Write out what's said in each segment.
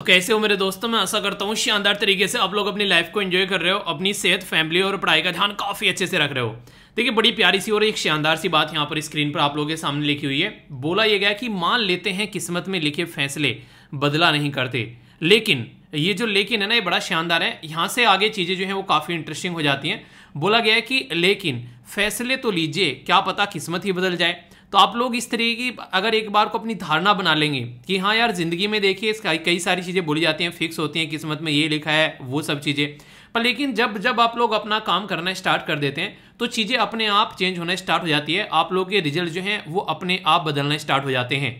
तो कैसे हो मेरे दोस्तों मैं ऐसा करता हूँ शानदार तरीके से आप लोग अपनी लाइफ को एंजॉय कर रहे हो अपनी सेहत फैमिली और पढ़ाई का ध्यान काफ़ी अच्छे से रख रहे हो देखिए बड़ी प्यारी सी और एक शानदार सी बात यहाँ पर स्क्रीन पर आप लोगों के सामने लिखी हुई है बोला यह गया कि मान लेते हैं किस्मत में लिखे फैसले बदला नहीं करते लेकिन ये जो लेकिन है ना ये बड़ा शानदार है यहाँ से आगे चीज़ें जो है वो काफ़ी इंटरेस्टिंग हो जाती है बोला गया है कि लेकिन फैसले तो लीजिए क्या पता किस्मत ही बदल जाए तो आप लोग इस तरीके की अगर एक बार को अपनी धारणा बना लेंगे कि हाँ यार ज़िंदगी में देखिए कई सारी चीज़ें बोली जाती हैं फिक्स होती हैं किस्मत में ये लिखा है वो सब चीज़ें पर लेकिन जब जब आप लोग अपना काम करना स्टार्ट कर देते हैं तो चीज़ें अपने आप चेंज होना स्टार्ट हो जाती है आप लोग के रिजल्ट जो हैं वो अपने आप बदलना स्टार्ट हो जाते हैं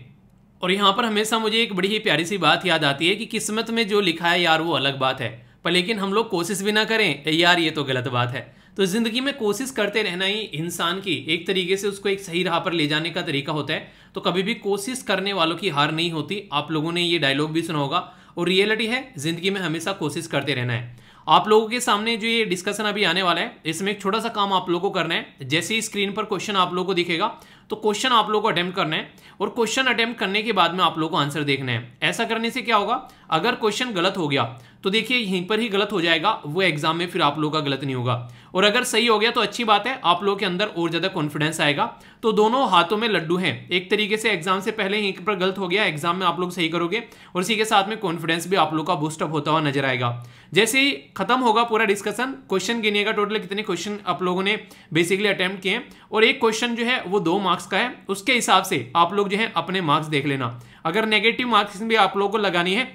और यहाँ पर हमेशा मुझे एक बड़ी ही प्यारी सी बात याद आती है कि किस्मत में जो लिखा है यार वो अलग बात है पर लेकिन हम लोग कोशिश भी ना करें यार ये तो गलत बात है तो ज़िंदगी में कोशिश करते रहना ही इंसान की एक तरीके से उसको एक सही राह पर ले जाने का तरीका होता है तो कभी भी कोशिश करने वालों की हार नहीं होती आप लोगों ने ये डायलॉग भी सुना होगा और रियलिटी है ज़िंदगी में हमेशा कोशिश करते रहना है आप लोगों के सामने जो ये डिस्कशन अभी आने वाला है इसमें एक छोटा सा काम आप लोगों को करना है जैसे ही स्क्रीन पर क्वेश्चन आप लोगों को दिखेगा तो क्वेश्चन आप लोगों को अटेम्प्ट करना है और क्वेश्चन अटेम्प्ट करने के बाद में आप लोगों को आंसर देखना है ऐसा करने से क्या होगा अगर क्वेश्चन गलत हो गया तो देखिए यहीं पर ही गलत हो जाएगा वो एग्जाम में फिर आप लोगों का गलत नहीं होगा और अगर सही हो गया तो अच्छी बात है आप लोगों के अंदर और ज़्यादा कॉन्फिडेंस आएगा तो दोनों हाथों में लड्डू हैं एक तरीके से एग्जाम से पहले यहीं पर गलत हो गया एग्जाम में आप लोग सही करोगे और इसी के साथ में कॉन्फिडेंस भी आप लोग का बूस्टअप होता हुआ नजर आएगा जैसे ही खत्म होगा पूरा डिस्कशन क्वेश्चन गिनेगा टोटल कितने क्वेश्चन आप लोगों ने बेसिकली अटैम्प्ट किए और एक क्वेश्चन जो है वो दो मार्क्स का है उसके हिसाब से आप लोग जो है अपने मार्क्स देख लेना अगर नेगेटिव मार्क्स भी आप लोगों को लगानी है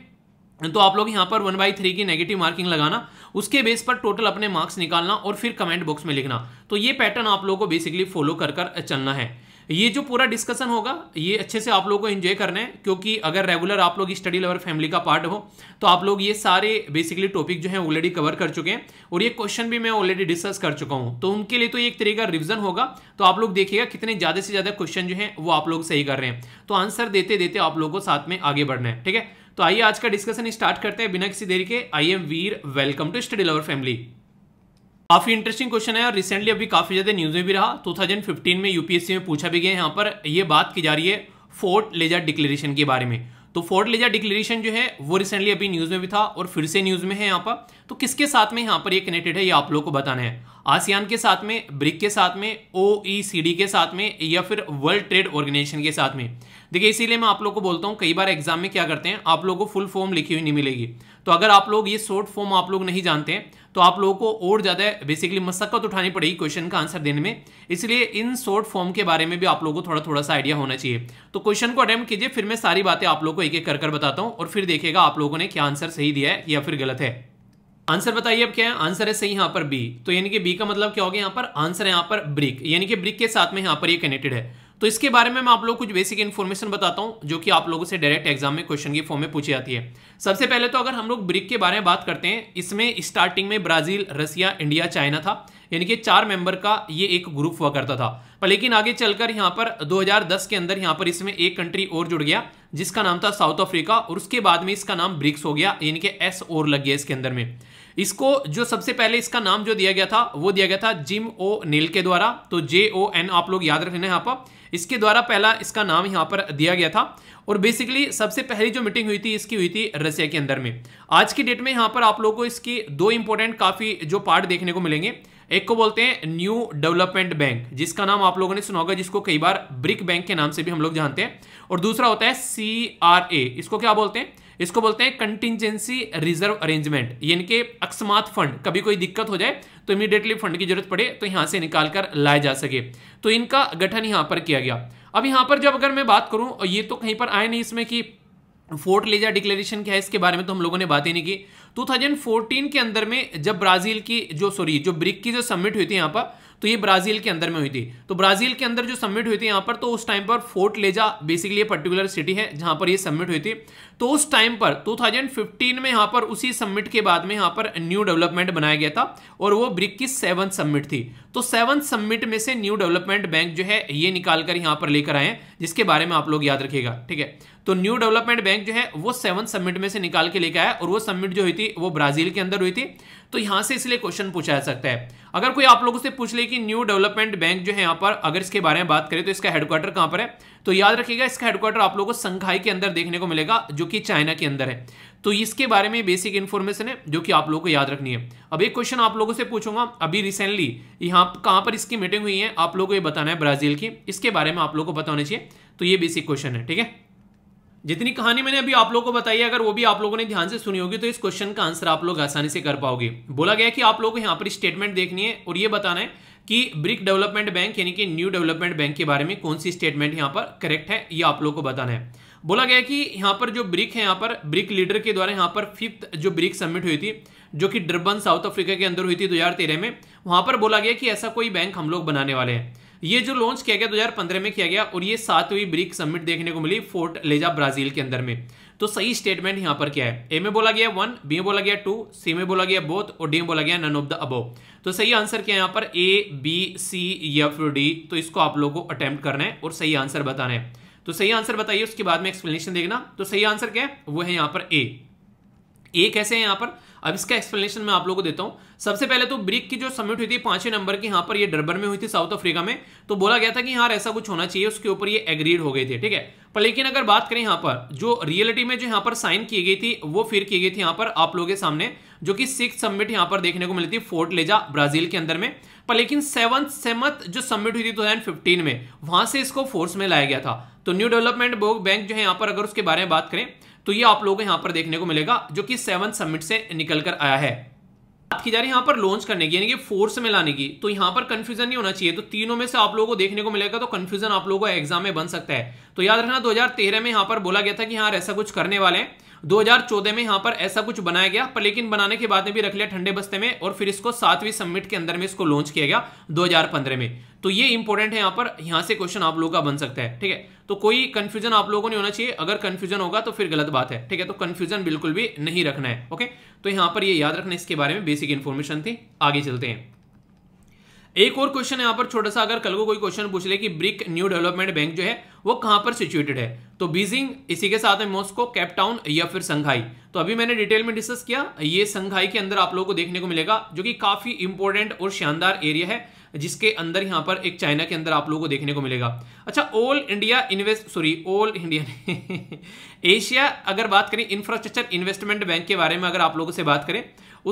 तो आप लोग यहाँ पर वन बाई थ्री की नेगेटिव मार्किंग लगाना उसके बेस पर टोटल अपने मार्क्स निकालना और फिर कमेंट बॉक्स में लिखना तो ये पैटर्न आप लोगों को बेसिकली फॉलो कर कर चलना है ये जो पूरा डिस्कशन होगा ये अच्छे से आप लोगों को एंजॉय करना है क्योंकि अगर रेगुलर आप लोग स्टडी लवर फैमिली का पार्ट हो तो आप लोग ये सारे बेसिकली टॉपिक जो है ऑलरेडी कवर कर चुके हैं और ये क्वेश्चन भी मैं ऑलरेडी डिस्कस कर चुका हूँ तो उनके लिए तो एक तरीके का रिविजन होगा तो आप लोग देखिएगा कितने ज़्यादा से ज़्यादा क्वेश्चन जो है वो आप लोग सही कर रहे हैं तो आंसर देते देते आप लोग को साथ में आगे बढ़ना है ठीक है तो आइए आज का डिस्कशन स्टार्ट करते हैं बिना किसी देरी के I am Veer welcome to study lover family काफी इंटरेस्टिंग क्वेश्चन है और रिसेंटली अभी काफी ज्यादा न्यूज में भी रहा 2015 में यूपीएससी में पूछा भी गया यहां पर यह बात की जा रही है फोर्ट लेजर डिक्लेरेशन के बारे में तो फोर्ट लेजर डिक्लेरेशन जो है वो रिसेंटली अभी न्यूज में भी था और फिर से न्यूज में है यहाँ पर तो किसके साथ में यहाँ पर ये कनेक्टेड है ये आप लोग को बताना है आसियान के साथ में ब्रिक के साथ में ओ e के साथ में या फिर वर्ल्ड ट्रेड ऑर्गेनाइजेशन के साथ में देखिए इसीलिए मैं आप लोग को बोलता हूँ कई बार एग्जाम में क्या करते हैं आप लोगों को फुल फॉर्म लिखी हुई नहीं मिलेगी तो अगर आप लोग ये शॉर्ट फॉर्म आप लोग नहीं जानते तो आप लोगों को और ज़्यादा बेसिकली मशक्कत उठानी पड़ेगी क्वेश्चन का आंसर देने में इसलिए इन शॉर्ट फॉर्म के बारे में भी आप लोगों को थोड़ा थोड़ा सा आइडिया होना चाहिए तो क्वेश्चन को अटैम्प्ट कीजिए फिर मैं सारी बातें आप लोग को एक एक कर कर बताता हूँ और फिर देखिएगा आप लोगों ने क्या आंसर सही दिया है या फिर गलत है आंसर बताइए अब क्या है आंसर है सही यहाँ पर बी तो यानी कि बी का मतलब क्या हो गया यहाँ पर आंसर है यहाँ पर ब्रिक यानी कि ब्रिक के साथ में यहाँ पर ये कनेक्टेड है तो इसके बारे में मैं आप लोग कुछ बेसिक इन्फॉर्मेशन बताता हूँ जो कि आप लोगों से डायरेक्ट एग्जाम में क्वेश्चन की फॉर्म में पूछी जाती है सबसे पहले तो अगर हम लोग ब्रिक के बारे में बात करते हैं इसमें स्टार्टिंग में ब्राजील रसिया इंडिया चाइना था यानी कि चार मेंबर का ये एक ग्रुप हुआ करता था पर लेकिन आगे चलकर यहाँ पर 2010 के अंदर यहाँ पर इसमें एक कंट्री और जुड़ गया जिसका नाम था साउथ अफ्रीका और उसके बाद में इसका नाम ब्रिक्स हो गया यानी कि एस और लग गया इसके अंदर में इसको जो सबसे पहले इसका नाम जो दिया गया था वो दिया गया था जिम ओ नील के द्वारा तो जे ओ एन आप लोग याद रखना यहाँ पर इसके द्वारा पहला इसका नाम यहाँ पर दिया गया था और बेसिकली सबसे पहली जो मीटिंग हुई थी इसकी हुई थी रसिया के अंदर में आज की डेट में यहाँ पर आप लोगों को इसकी दो इंपॉर्टेंट काफ़ी जो पार्ट देखने को मिलेंगे एक को बोलते हैं न्यू डेवलपमेंट बैंक जिसका नाम आप लोगों ने सुना होगा जिसको कई बार ब्रिक बैंक के नाम से भी हम लोग जानते हैं और दूसरा होता है सी आर ए इसको क्या बोलते हैं इसको बोलते हैं कंटिजेंसी रिजर्व अरेंजमेंट यानी कि अकस्मात फंड कभी कोई दिक्कत हो जाए तो इमीडिएटली फंड की जरूरत पड़े तो यहां से निकाल कर लाया जा सके तो इनका गठन यहां पर किया गया अब यहां पर जब अगर मैं बात करूं ये तो कहीं पर आए नहीं इसमें कि फोर्ट लेजा डिक्लेरेशन क्या है इसके बारे में तो हम लोगों ने बात ही नहीं की 2014 के अंदर में जब ब्राज़ील की जो सॉरी जो ब्रिक की जो सबमिट हुई थी यहाँ पर तो ये ब्राजील के अंदर में हुई थी तो ब्राजील के अंदर जो सबमिट हुई थी यहाँ पर तो उस टाइम पर फोर्ट लेजा बेसिकली ये पर्टिकुलर सिटी है जहाँ पर ये सबमिट हुई थी तो उस टाइम पर 2015 में यहाँ पर उसी सबमिट के बाद में यहाँ पर न्यू डेवलपमेंट बनाया गया था और वो ब्रिक की सेवन सबमिट थी तो सेवन सबमिट में से न्यू डेवलपमेंट बैंक जो है ये निकाल कर यहाँ पर लेकर आए जिसके बारे में आप लोग याद रखेगा ठीक है तो न्यू डेवलपमेंट बैंक जो है वो सेवन सबमिट में से निकाल के लेकर आया और वो सबमिट जो हुई थी वो ब्राजील के अंदर हुई थी तो यहां से इसलिए क्वेश्चन पूछा जा सकता है अगर कोई आप लोगों से पूछ ले कि न्यू डेवलपमेंट बैंक जो है यहाँ पर अगर इसके बारे में बात करें तो इसका हेडक्वार्टर कहाँ पर है तो याद रखिएगा इसका हेडक्वार्टर आप लोगों को संघाई के अंदर देखने को मिलेगा जो कि चाइना के अंदर है तो इसके बारे में बेसिक इन्फॉर्मेशन है जो कि आप लोगों को याद रखनी है अब एक क्वेश्चन आप लोगों से पूछूंगा अभी रिसेंटली यहाँ कहाँ पर इसकी मीटिंग हुई है आप लोगों को ये बताना है ब्राजील की इसके बारे में आप लोगों को बताना चाहिए तो ये बेसिक क्वेश्चन है ठीक है जितनी कहानी मैंने अभी आप लोगों को बताई है अगर वो भी आप लोगों ने ध्यान से सुनी होगी तो इस क्वेश्चन का आंसर आप लोग आसानी से कर पाओगे बोला गया कि आप लोगों को यहाँ पर स्टेटमेंट देखनी है और ये बताना है कि ब्रिक डेवलपमेंट बैंक यानी कि न्यू डेवलपमेंट बैंक के बारे में कौन सी स्टेटमेंट यहाँ पर करेक्ट है ये आप लोग को बताना है बोला गया कि यहाँ पर जो ब्रिक है यहाँ पर ब्रिक लीडर के द्वारा यहाँ पर फिफ्थ जो ब्रिक सबमिट हुई थी जो कि ड्रबन साउथ अफ्रीका के अंदर हुई थी दो में वहां पर बोला गया कि ऐसा कोई बैंक हम लोग बनाने वाले हैं ये जो लॉन्च किया गया 2015 में किया गया और ये सातवीं ब्रिक समिट देखने को मिली फोर्ट लेजा ब्राजील के अंदर में तो सही स्टेटमेंट यहां पर क्या है ए में बोला गया वन बी में बोला गया टू सी में बोला गया बोथ और डी में बोला गया नन ऑफ द अबो तो सही आंसर क्या है यहां पर ए बी सी या फिर डी तो इसको आप लोगों को अटेम्प्ट करना है और सही आंसर बताना है तो सही आंसर बताइए उसके बाद में एक्सप्लेनेशन देखना तो सही आंसर क्या है वो है यहां पर ए ए कैसे है यहां पर अब इसका एक्सप्लेनेशन मैं आप लोगों को देता हूं सबसे पहले तो ब्रिक की जो समिट हुई थी पांचवें नंबर की यहां पर ये डरबन में हुई थी साउथ अफ्रीका में तो बोला गया था कि यहाँ ऐसा कुछ होना चाहिए उसके ऊपर ये एग्रीड हो गए थे ठीक है पर लेकिन अगर बात करें यहां पर जो रियलिटी में जो यहां पर साइन की गई थी वो फिर की गई थी यहां पर आप लोगों के सामने जो कि सिक्स समिट यहां पर देखने को मिली थी फोर्ट लेजा ब्राजील के अंदर में पर लेकिन सेवंथ सेमथ जो समिट हुई थी 2015 में वहां से इसको फोर्स में लाया गया था तो न्यू डेवलपमेंट बैंक जो है यहां पर अगर उसके बारे में बात करें तो ये आप लोगों को यहां पर देखने को मिलेगा जो कि सेवन समिट से निकल कर आया है बात की जा रही है यहां पर लॉन्च करने की यानी कि फोर्स में लाने की तो यहां पर कंफ्यूजन नहीं होना चाहिए तो तीनों में से आप लोगों को देखने को मिलेगा तो कंफ्यूजन आप लोगों को एग्जाम में बन सकता है तो याद रखना 2013 में यहां पर बोला गया था कि यहां ऐसा कुछ करने वाले हैं 2014 में यहाँ पर ऐसा कुछ बनाया गया पर लेकिन बनाने के बाद में भी रख लिया ठंडे बस्ते में और फिर इसको सातवीं समिट के अंदर में इसको लॉन्च किया गया 2015 में तो ये इंपॉर्टेंट है यहां पर यहां से क्वेश्चन आप लोगों का बन सकता है ठीक है तो कोई कंफ्यूजन आप लोगों को नहीं होना चाहिए अगर कंफ्यूजन होगा तो फिर गलत बात है ठीक है तो कंफ्यूजन बिल्कुल भी नहीं रखना है ओके तो यहाँ पर ये याद रखना इसके बारे में बेसिक इन्फॉर्मेशन थी आगे चलते हैं एक और क्वेश्चन यहाँ पर छोटा सा अगर कल को कोई क्वेश्चन पूछ ले कि ब्रिक न्यू डेवलपमेंट बैंक जो है वो कहाँ पर सिचुएटेड है तो बीजिंग इसी के साथ है मॉस्को कैपटाउन या फिर संघाई तो अभी मैंने डिटेल में डिस्कस किया ये संघाई के अंदर आप लोगों को देखने को मिलेगा जो कि काफ़ी इंपॉर्टेंट और शानदार एरिया है जिसके अंदर यहाँ पर एक चाइना के अंदर आप लोगों को देखने को मिलेगा अच्छा all India invest sorry all India Asia अगर बात करें इंफ्रास्ट्रक्चर इन्वेस्टमेंट बैंक के बारे में अगर आप लोगों से बात करें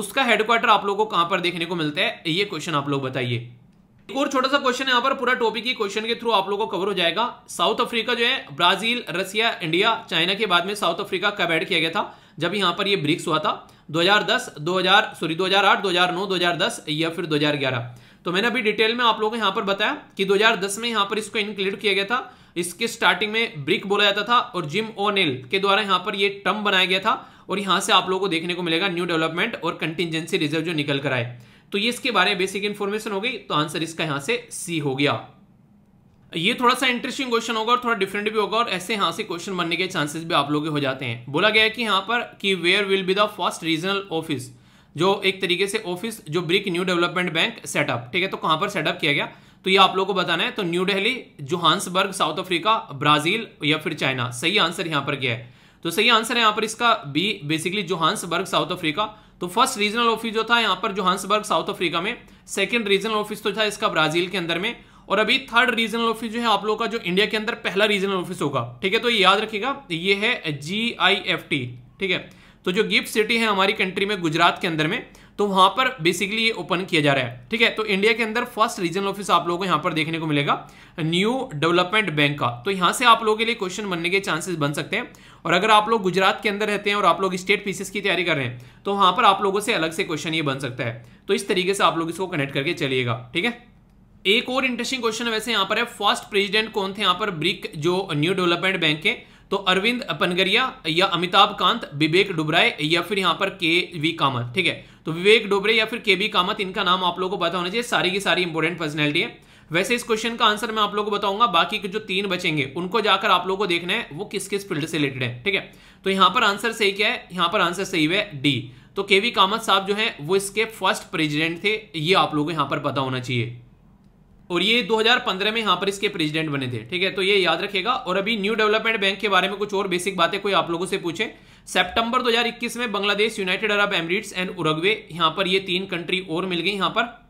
उसका हेडक्वार्टर आप लोगों को कहाँ पर देखने को मिलता है ये क्वेश्चन आप लोग बताइए एक और छोटा सा क्वेश्चन यहाँ पर पूरा टॉपिक ही क्वेश्चन के थ्रू आप लोगों को कवर हो जाएगा साउथ अफ्रीका जो है ब्राजील रसिया इंडिया चाइना के बाद में साउथ अफ्रीका कब एड किया गया था जब यहाँ पर ये ब्रिक्स हुआ था 2010 2000 सॉरी 2008 2009 2010 या फिर 2011 तो मैंने अभी डिटेल में आप लोगों को यहाँ पर बताया कि 2010 में यहाँ पर इसको इंक्लूड किया गया था इसके स्टार्टिंग में ब्रिक बोला जाता था और जिम ओनेल के द्वारा यहाँ पर ये टर्म बनाया गया था और यहाँ से आप लोगों को देखने को मिलेगा न्यू डेवलपमेंट और कंटिजेंसी रिजर्व जो निकल कर आए तो ये इसके बारे में बेसिक इन्फॉर्मेशन हो गई तो आंसर इसका यहाँ से सी हो गया ये थोड़ा सा इंटरेस्टिंग क्वेश्चन होगा और थोड़ा डिफरेंट भी होगा और ऐसे यहाँ से क्वेश्चन बनने के चांसेस भी आप लोगों के हो जाते हैं बोला गया है कि यहाँ पर कि where will be the first regional office जो एक तरीके से ऑफिस जो BRIC new development bank setup ठीक है तो कहाँ पर सेटअप किया गया तो ये आप लोगों को बताना है तो new Delhi Johannesburg South Africa Brazil या फिर चाइना सही आंसर यहाँ पर क्या है तो सही आंसर है यहाँ पर इसका b basically Johannesburg South Africa तो फर्स्ट रीजनल ऑफिस जो था यहाँ पर जोहान्सबर्ग साउथ अफ्रीका में सेकेंड रीजनल ऑफिस तो था इसका ब्राजील के अंदर में और अभी थर्ड रीजनल ऑफिस जो है आप लोगों का जो इंडिया के अंदर पहला रीजनल ऑफिस होगा ठीक है तो याद रखिएगा ये है जी आई एफ टी ठीक है तो जो गिफ्ट सिटी है हमारी कंट्री में गुजरात के अंदर में तो वहां पर बेसिकली ये ओपन किया जा रहा है ठीक है तो इंडिया के अंदर फर्स्ट रीजनल ऑफिस आप लोगों को यहां पर देखने को मिलेगा न्यू डेवलपमेंट बैंक का तो यहां से आप लोगों के लिए क्वेश्चन बनने के चांसेस बन सकते हैं और अगर आप लोग गुजरात के अंदर रहते हैं और आप लोग स्टेट पीसीस की तैयारी कर रहे हैं तो वहां पर आप लोगों से अलग से क्वेश्चन ये बन सकता है तो इस तरीके से आप लोग इसको कनेक्ट करके चलिएगा ठीक है एक और इंटरेस्टिंग क्वेश्चन वैसे यहां पर है फर्स्ट प्रेसिडेंट कौन थे यहां पर ब्रिक जो न्यू डेवलपमेंट बैंक है तो अरविंद पनगरिया या अमिताभ कांत विवेक डुबराय या फिर यहां पर के वी कामत ठीक है तो विवेक डुबरे या फिर के वी कामत इनका नाम आप लोगों को पता होना चाहिए सारी की सारी इंपोर्टेंट पर्सनैलिटी है वैसे इस क्वेश्चन का आंसर मैं आप लोगों को बताऊंगा बाकी के जो तीन बचेंगे उनको जाकर आप लोगों को देखना है वो किस किस फील्ड से रिलेटेड है ठीक है तो यहां पर आंसर सही क्या है यहां पर आंसर सही है डी तो के वी कामत साहब जो है वो इसके फर्स्ट प्रेसिडेंट थे ये आप लोगों को यहां पर पता होना चाहिए और ये 2015 में यहां पर इसके प्रेसिडेंट बने थे ठीक है तो ये याद रखेगा और अभी न्यू डेवलपमेंट बैंक के बारे में कुछ और बेसिक बातें कोई आप लोगों से पूछे सितंबर 2021 में Bangladesh United Arab Emirates and Uruguay यहां पर ये तीन कंट्री और मिल गई यहां पर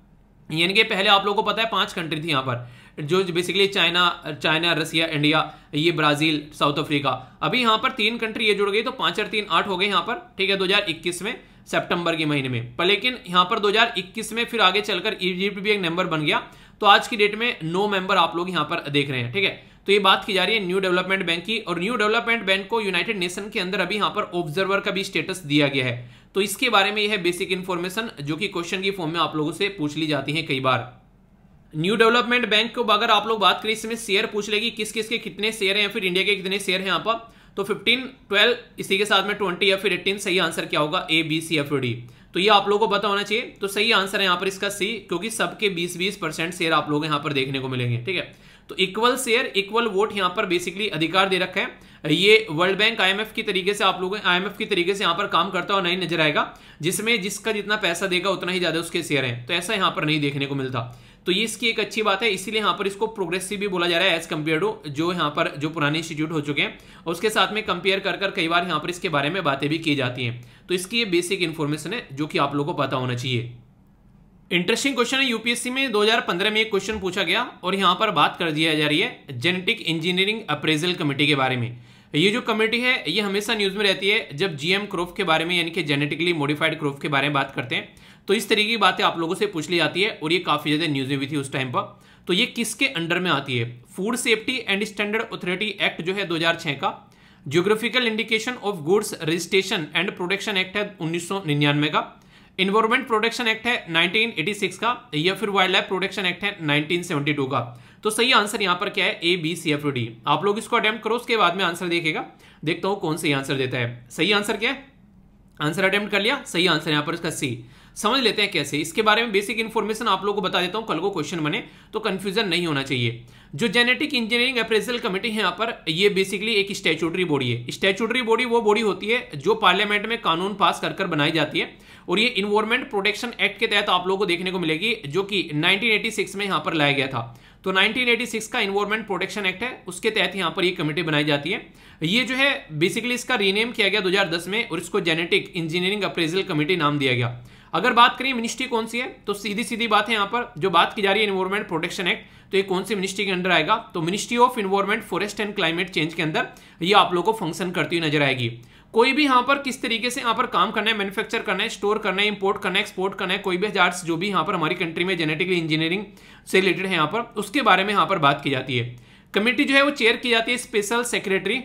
यानी कि पहले आप लोगों को पता है पांच कंट्री थी यहां पर जो basically China China Russia India ये ब्राजील साउथ अफ्रीका अभी यहां पर तीन कंट्री ये जुड़ गई तो पांच और तीन आठ हो गए यहां पर ठीक है 2021 में सितंबर के महीने में पर लेकिन यहां पर 2021 में फिर आगे चलकर इजिप्ट भी एक नंबर बन गया तो आज की डेट में नो मेंबर आप लोग यहां पर देख रहे हैं ठीक है तो ये बात की जा रही है न्यू डेवलपमेंट बैंक की और न्यू डेवलपमेंट बैंक को यूनाइटेड नेशन के अंदर अभी यहां पर ऑब्जर्वर का भी स्टेटस दिया गया है तो इसके बारे में यह है बेसिक इन्फॉर्मेशन जो कि क्वेश्चन की फॉर्म में आप लोगों से पूछ ली जाती है कई बार न्यू डेवलपमेंट बैंक को अगर आप लोग बात करें इसमें शेयर पूछ लेगी किस किस के कितने शेयर हैं या फिर इंडिया के कितने शेयर हैं यहाँ पर तो 15, 12 इसी के साथ में 20 या फिर 18 सही आंसर क्या होगा A B C F D तो ये आप लोगों को पता होना चाहिए तो सही आंसर है यहाँ पर इसका सी क्योंकि सबके बीस बीस परसेंट शेयर आप लोग यहाँ पर देखने को मिलेंगे ठीक है तो इक्वल शेयर इक्वल वोट यहाँ पर बेसिकली अधिकार दे रखा है ये वर्ल्ड बैंक आईएमएफ की तरीके से आप लोगों आईएमएफ की तरीके से यहाँ पर काम करता हुआ नहीं नजर आएगा जिसमें जिसका जितना पैसा देगा उतना ही ज्यादा उसके शेयर है तो ऐसा यहाँ पर नहीं देखने को मिलता तो ये इसकी एक अच्छी बात है इसीलिए यहाँ पर इसको प्रोग्रेसिव भी बोला जा रहा है एज कम्पेयर टू जो यहाँ पर जो पुराने इंस्टीट्यूट हो चुके हैं उसके साथ में कंपेयर कर कर कई बार यहाँ पर इसके बारे में बातें भी की जाती हैं तो इसकी ये बेसिक इन्फॉर्मेशन है जो कि आप लोगों को पता होना चाहिए इंटरेस्टिंग क्वेश्चन है यूपीएससी में 2015 में एक क्वेश्चन पूछा गया और यहाँ पर बात कर दिया जा रही है जेनेटिक इंजीनियरिंग अप्रेजल कमेटी के बारे में ये जो कमेटी है ये हमेशा न्यूज़ में रहती है जब जीएम क्रोफ के बारे में यानी कि जेनेटिकली मॉडिफाइड क्रोफ के बारे में बात करते हैं तो इस तरीके की बातें आप लोगों से पूछ ली जाती है और ये काफ़ी ज़्यादा न्यूज़ भी थी उस टाइम पर तो ये किसके अंडर में आती है food safety and standard authority act जो है दो का geographical indication of goods registration and protection act है उन्नीस का इन्वायरमेंट प्रोटेक्शन एक्ट है 1986 का या फिर वाइल्ड लाइफ प्रोटेक्शन एक्ट है 1972 का तो सही आंसर यहां पर क्या है A B C F D आप लोग इसको अटेम्प्ट करो उसके बाद में आंसर देखेगा देखता हूं कौन सही आंसर देता है सही आंसर क्या है आंसर अटेम्प्ट कर लिया सही आंसर यहां पर इसका सी समझ लेते हैं कैसे इसके बारे में बेसिक इन्फॉर्मेशन आप लोगों को बता देता हूँ कल को क्वेश्चन बने तो कन्फ्यूजन नहीं होना चाहिए जो जेनेटिक इंजीनियरिंग अप्रेजल कमेटी है यहाँ पर ये बेसिकली एक स्टैचूटरी बॉडी है स्टैचूटरी बॉडी वो बॉडी होती है जो पार्लियामेंट में कानून पास कर कर बनाई जाती है और ये इन्वायरमेंट प्रोटेक्शन एक्ट के तहत आप लोगों को देखने को मिलेगी जो कि 1986 में यहाँ पर लाया गया था तो 1986 का इन्वायरमेंट प्रोटेक्शन एक्ट है उसके तहत यहाँ पर ये कमेटी बनाई जाती है ये जो है बेसिकली इसका रीनेम किया गया 2010 में और इसको जेनेटिक इंजीनियरिंग अप्रेजल कमेटी नाम दिया गया अगर बात करें मिनिस्ट्री कौन सी है तो सीधी सीधी बात है यहाँ पर जो बात की जा रही है इन्वायरमेंट प्रोटेक्शन एक्ट तो ये कौन सी मिनिस्ट्री के अंदर आएगा तो ministry of environment forest and climate change के अंदर ये आप लोगों को फंक्शन करती हुई नजर आएगी कोई भी यहाँ पर किस तरीके से यहाँ पर काम करना है मैन्युफैक्चर करना है स्टोर करना है इंपोर्ट करना है एक्सपोर्ट करना है कोई भी हजार जो भी यहाँ पर हमारी कंट्री में जेनेटिकली इंजीनियरिंग से रिलेटेड है यहाँ पर उसके बारे में यहाँ पर बात की जाती है कमेटी जो है वो चेयर की जाती है स्पेशल सेक्रेटरी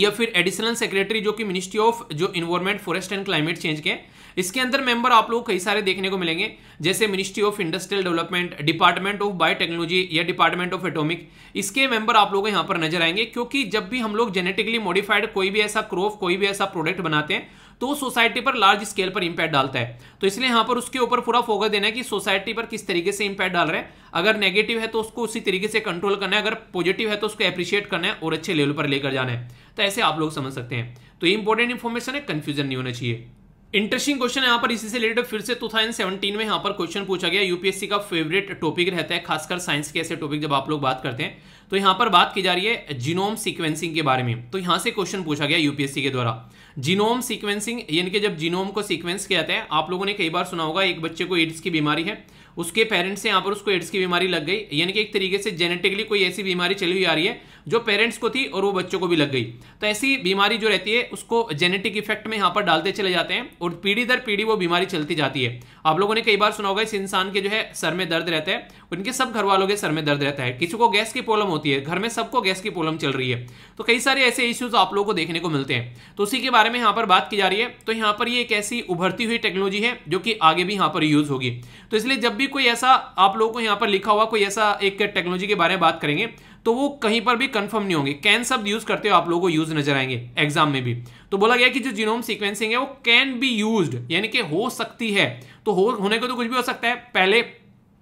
या फिर एडिशनल सेक्रेटरी जो कि मिनिस्ट्री ऑफ जो environment forest and climate change के इसके अंदर मेंबर आप लोग कई सारे देखने को मिलेंगे जैसे ministry of industrial development department of biotechnology या डिपार्टमेंट ऑफ एटॉमिक इसके मेंबर आप लोग यहां पर नजर आएंगे क्योंकि जब भी हम लोग जेनेटिकली मॉडिफाइड कोई भी ऐसा क्रॉप कोई भी ऐसा प्रोडक्ट बनाते हैं तो वो सोसाइटी पर लार्ज स्केल पर इंपैक्ट डालता है तो इसलिए यहाँ पर उसके ऊपर पूरा फोकस देना है कि सोसाइटी पर किस तरीके से इंपैक्ट डाल रहे हैं अगर नेगेटिव है तो उसको उसी तरीके से कंट्रोल करना है अगर पॉजिटिव है तो उसको अप्रिशिएट करना है और अच्छे लेवल पर लेकर जाना है तो ऐसे आप लोग समझ सकते हैं तो इंपॉर्टेंट इन्फॉर्मेशन है कन्फ्यूजन नहीं होना चाहिए इंटरेस्टिंग क्वेश्चन यहाँ पर इसी से रिलेटेड फिर से 2017 में यहाँ पर क्वेश्चन पूछा गया यूपीएससी का फेवरेट टॉपिक रहता है खासकर साइंस के ऐसे टॉपिक जब आप लोग बात करते हैं तो यहाँ पर बात की जा रही है जीनोम सीक्वेंसिंग के बारे में तो यहाँ से क्वेश्चन पूछा गया यूपीएससी के द्वारा जीनोम सीक्वेंसिंग यानी कि जब जीनोम को सीक्वेंस किया जाता है आप लोगों ने कई बार सुना होगा एक बच्चे को एड्स की बीमारी है उसके पेरेंट्स से यहाँ पर उसको एड्स की बीमारी लग गई यानी कि एक तरीके से जेनेटिकली कोई ऐसी बीमारी चली हुई आ रही है जो पेरेंट्स को थी और वो बच्चों को भी लग गई तो ऐसी बीमारी जो रहती है उसको जेनेटिक इफेक्ट में यहाँ पर डालते चले जाते हैं और पीढ़ी दर पीढ़ी वो बीमारी चलती जाती है आप लोगों ने कई बार सुना होगा इस इंसान के जो है सर में दर्द रहता है उनके सब घर वालों के सर में दर्द रहता है किसी को गैस की प्रॉब्लम होती है घर में सबको गैस की प्रॉब्लम चल रही है तो कई सारे ऐसे इश्यूज आप लोगों को देखने को मिलते हैं तो उसी के बारे में यहाँ पर बात की जा रही है तो यहाँ पर ये एक ऐसी उभरती हुई टेक्नोलॉजी है जो कि आगे भी यहाँ पर यूज होगी तो इसलिए जब भी कोई ऐसा आप लोगों को यहाँ पर लिखा हुआ कोई ऐसा एक टेक्नोलॉजी के बारे में बात करेंगे तो वो कहीं पर भी कंफर्म नहीं होंगे कैन शब्द यूज करते हो आप लोगों को यूज नजर आएंगे एग्जाम में भी तो बोला गया कि जो जीनोम सीक्वेंसिंग है वो कैन बी यूज यानी कि हो सकती है तो हो होने को तो कुछ भी हो सकता है पहले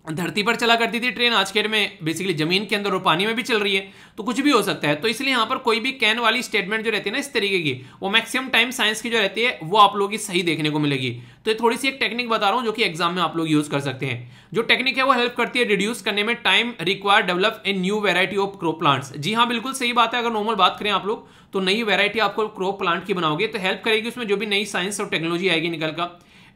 धरती पर चला करती थी ट्रेन आज के में बेसिकली ज़मीन के अंदर और पानी में भी चल रही है तो कुछ भी हो सकता है तो इसलिए यहाँ पर कोई भी कैन वाली स्टेटमेंट जो रहती है ना इस तरीके की वो मैक्सिमम टाइम साइंस की जो रहती है वो आप लोग की सही देखने को मिलेगी तो ये थोड़ी सी एक टेक्निक बता रहा हूँ जो कि एग्जाम में आप लोग यूज़ कर सकते हैं जो टेक्निक है वो हेल्प करती है रिड्यूस करने में time require develop in new variety of crop plants जी हाँ बिल्कुल सही बात है अगर नॉर्मल बात करें आप लोग तो नई वेरायटी आपको क्रोप प्लांट की बनाओगे तो हेल्प करेगी उसमें जो भी नई साइंस और टेक्नोलॉजी आएगी निकल का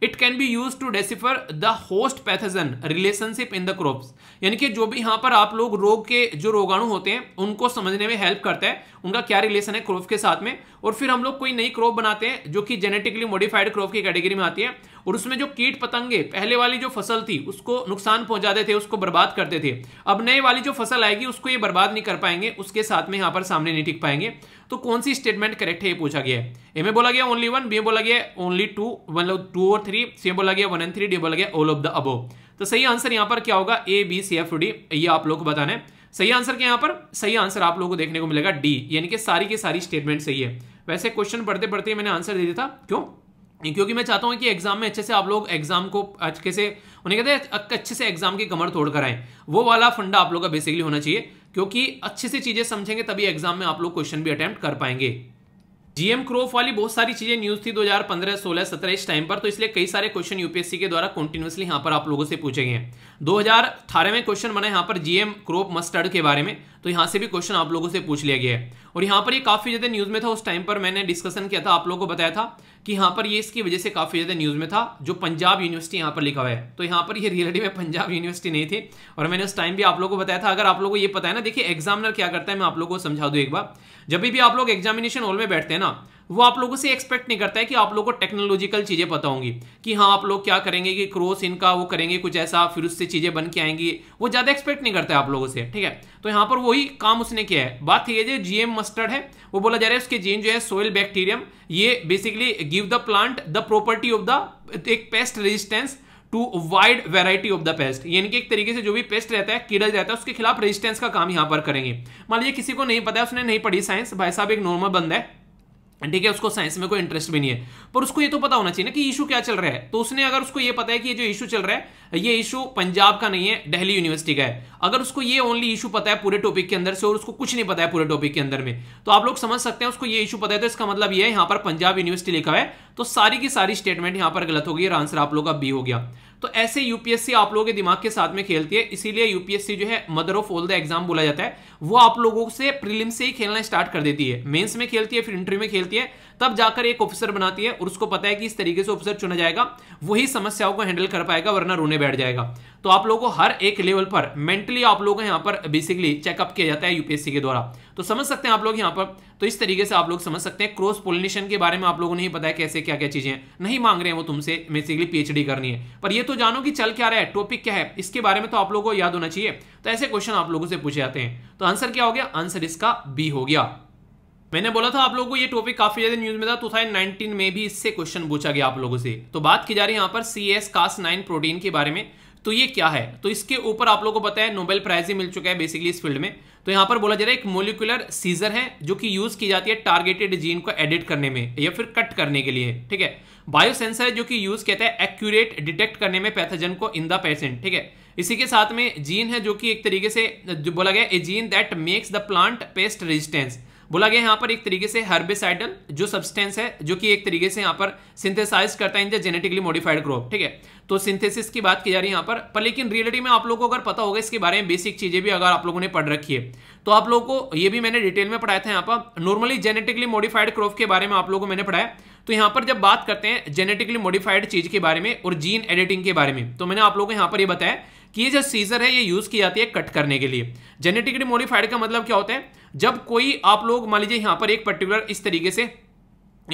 it can be use to decipher the host pathogen relationship in the crop यानी कि जो भी यहाँ पर आप लोग रोग के जो रोगाणु होते हैं उनको समझने में हेल्प करता है उनका क्या रिलेशन है क्रोफ के साथ में और फिर हम लोग कोई नई क्रॉप बनाते हैं जो कि जेनेटिकली मॉडिफाइड क्रॉप की कैटेगरी में आती है और उसमें जो कीट पतंगे पहले वाली जो फसल थी उसको नुकसान पहुंचाते थे उसको बर्बाद करते थे अब नए वाली जो फसल आएगी उसको ये बर्बाद नहीं कर पाएंगे उसके साथ में यहाँ पर सामने नहीं टिक पाएंगे तो कौन सी स्टेटमेंट करेक्ट है ये पूछा गया है ए में बोला गया ओनली वन बी में बोला गया ओनली टू मतलब टू और थ्री सी में बोला गया वन एंड थ्री डी बोला गया ऑल ऑफ द अबो तो सही आंसर यहाँ पर क्या होगा A B C F D ये आप लोग को बताना है सही आंसर क्या यहाँ पर सही आंसर आप लोगों को देखने को मिलेगा डी यानी कि सारी की सारी स्टेटमेंट सही है वैसे क्वेश्चन पढ़ते पढ़ते मैंने आंसर दे दिया था क्यों क्योंकि मैं चाहता हूँ कि एग्जाम में अच्छे से आप लोग एग्जाम को अच्छे से उन्हें कहते हैं अच्छे से एग्जाम की कमर तोड़ कर आए वो वाला फंडा आप लोग का बेसिकली होना चाहिए क्योंकि अच्छे से चीज़ें समझेंगे तभी एग्जाम में आप लोग क्वेश्चन भी अटैम्प्ट कर पाएंगे जीएम क्रोफ वाली बहुत सारी चीजें न्यूज थी 2015, 16, 17 इस टाइम पर तो इसलिए कई सारे क्वेश्चन यूपीएससी के द्वारा कंटिन्यूसली यहां पर आप लोगों से पूछे गए हैं दो में क्वेश्चन बना यहाँ पर जीएम क्रोप मस्टर्ड के बारे में तो यहाँ से भी क्वेश्चन आप लोगों से पूछ लिया गया है और यहाँ पर ये काफ़ी ज़्यादा न्यूज़ में था उस टाइम पर मैंने डिस्कशन किया था आप लोगों को बताया था कि यहाँ पर ये इसकी वजह से काफ़ी ज़्यादा न्यूज़ में था जो पंजाब यूनिवर्सिटी यहाँ पर लिखा हुआ है तो यहाँ पर ये रियलिटी में पंजाब यूनिवर्सिटी नहीं थी और मैंने उस टाइम भी आप लोगों को बताया था अगर आप लोगों को ये पता है ना देखिए एग्जामिनर क्या करता है मैं आप लोगों को समझा दूँ एक बार जब भी आप लोग एग्जामिनेशन हॉल में बैठते हैं ना वो आप लोगों से एक्सपेक्ट नहीं करता है कि आप लोगों को टेक्नोलॉजिकल चीज़ें पता होंगी कि हाँ आप लोग क्या करेंगे कि क्रोस इनका वो करेंगे कुछ ऐसा फिर उससे चीज़ें बन के आएंगी वो ज़्यादा एक्सपेक्ट नहीं करता है आप लोगों से ठीक है तो यहाँ पर वही काम उसने किया है बात थी जो जी मस्टर्ड है वो बोला जा रहा है उसके जीन जो है सोयल बैक्टीरियम ये basically give the plant the property of the एक pest resistance to wide variety of the pest यानी कि एक तरीके से जो भी पेस्ट रहता है कीड़ा रहता है उसके खिलाफ रेजिस्टेंस का काम यहां पर करेंगे मान लीजिए किसी को नहीं पता है उसने नहीं पढ़ी साइंस भाई साहब एक नॉर्मल बंद है ठीक है उसको साइंस में कोई इंटरेस्ट भी नहीं है पर उसको ये तो पता होना चाहिए ना कि इशू क्या चल रहा है तो उसने अगर उसको ये पता है कि ये जो इशू चल रहा है ये इशू पंजाब का नहीं है दिल्ली यूनिवर्सिटी का है अगर उसको ये ओनली इशू पता है पूरे टॉपिक के अंदर से और उसको कुछ नहीं पता है पूरे टॉपिक के अंदर में तो आप लोग समझ सकते हैं उसको ये इशू पता है तो इसका मतलब ये है यहाँ पर पंजाब यूनिवर्सिटी लिखा है तो सारी की सारी स्टेटमेंट यहां पर गलत हो गई और आंसर आप लोग का बी हो गया तो ऐसे यूपीएससी आप लोगों के दिमाग के साथ में खेलती है इसीलिए यूपीएससी जो है mother of all the exam बोला जाता है वो आप लोगों से प्रीलिम से ही खेलना स्टार्ट कर देती है मेंस में खेलती है फिर इंटरव्यू में खेलती है तब जाकर एक ऑफिसर बनाती है और उसको पता है कि इस तरीके से ऑफिसर चुना जाएगा वही समस्याओं को हैंडल कर पाएगा वरना रोने बैठ जाएगा तो आप लोगों को हर एक लेवल पर मेंटली आप लोगों को यहाँ पर बेसिकली चेकअप किया जाता है यूपीएससी के द्वारा तो समझ सकते हैं आप लोग यहाँ पर तो इस तरीके से आप लोग समझ सकते हैं क्रॉस पोलिनेशन के बारे में आप लोगों ने पता है कैसे क्या क्या चीजें नहीं मांग रहे हैं वो तुमसे बेसिकली पीएचडी करनी है पर ये तो जानो कि चल क्या रहा है टॉपिक क्या है इसके बारे में तो आप लोगों को याद होना चाहिए तो ऐसे क्वेश्चन आप लोगों से पूछे जाते हैं तो आंसर क्या हो गया आंसर इसका बी हो गया मैंने बोला था आप लोगों को ये टॉपिक काफी ज्यादा न्यूज में था टू तो 2019 में भी इससे क्वेश्चन पूछा गया आप लोगों से तो बात की जा रही है यहाँ पर C S Cas nine protein के बारे में तो ये क्या है तो इसके ऊपर आप लोगों को पता है नोबेल प्राइज ही मिल चुका है बेसिकली इस फील्ड में तो यहाँ पर बोला जा रहा है एक मोलिकुलर सीजर है जो कि यूज की जाती है टारगेटेड जीन को एडिट करने में या फिर कट करने के लिए ठीक है बायोसेंसर जो कि यूज कहता है एक्यूरेट डिटेक्ट करने में पैथोजन को इन द पेशेंट ठीक है इसी के साथ में जीन है जो कि एक तरीके से जो बोला गया a gene that makes the plant pest resistance बोला गया यहाँ पर एक तरीके से हर्बिसाइडल जो सब्सटेंस है जो कि एक तरीके से यहाँ पर सिंथेसाइज करता है इन जेनेटिकली मॉडिफाइड क्रॉप ठीक है तो सिंथेसिस की बात की जा रही है यहाँ पर पर लेकिन रियलिटी में आप लोगों को अगर पता होगा इसके बारे में बेसिक चीज़ें भी अगर आप लोगों ने पढ़ रखी है तो आप लोगों को ये भी मैंने डिटेल में पढ़ाया था यहाँ पर नॉर्मली जेनेटिकली मॉडिफाइड क्रॉप के बारे में आप लोगों को मैंने पढ़ाया तो यहाँ पर जब बात करते हैं जेनेटिकली मॉडिफाइड चीज़ के बारे में और जीन एडिटिंग के बारे में तो मैंने आप लोगों को यहाँ पर ये बताया कि ये जो सीजर है ये यूज़ की जाती है कट करने के लिए जेनेटिकली मॉडिफाइड का मतलब क्या होता है जब कोई आप लोग मान लीजिए यहां पर एक पर्टिकुलर इस तरीके से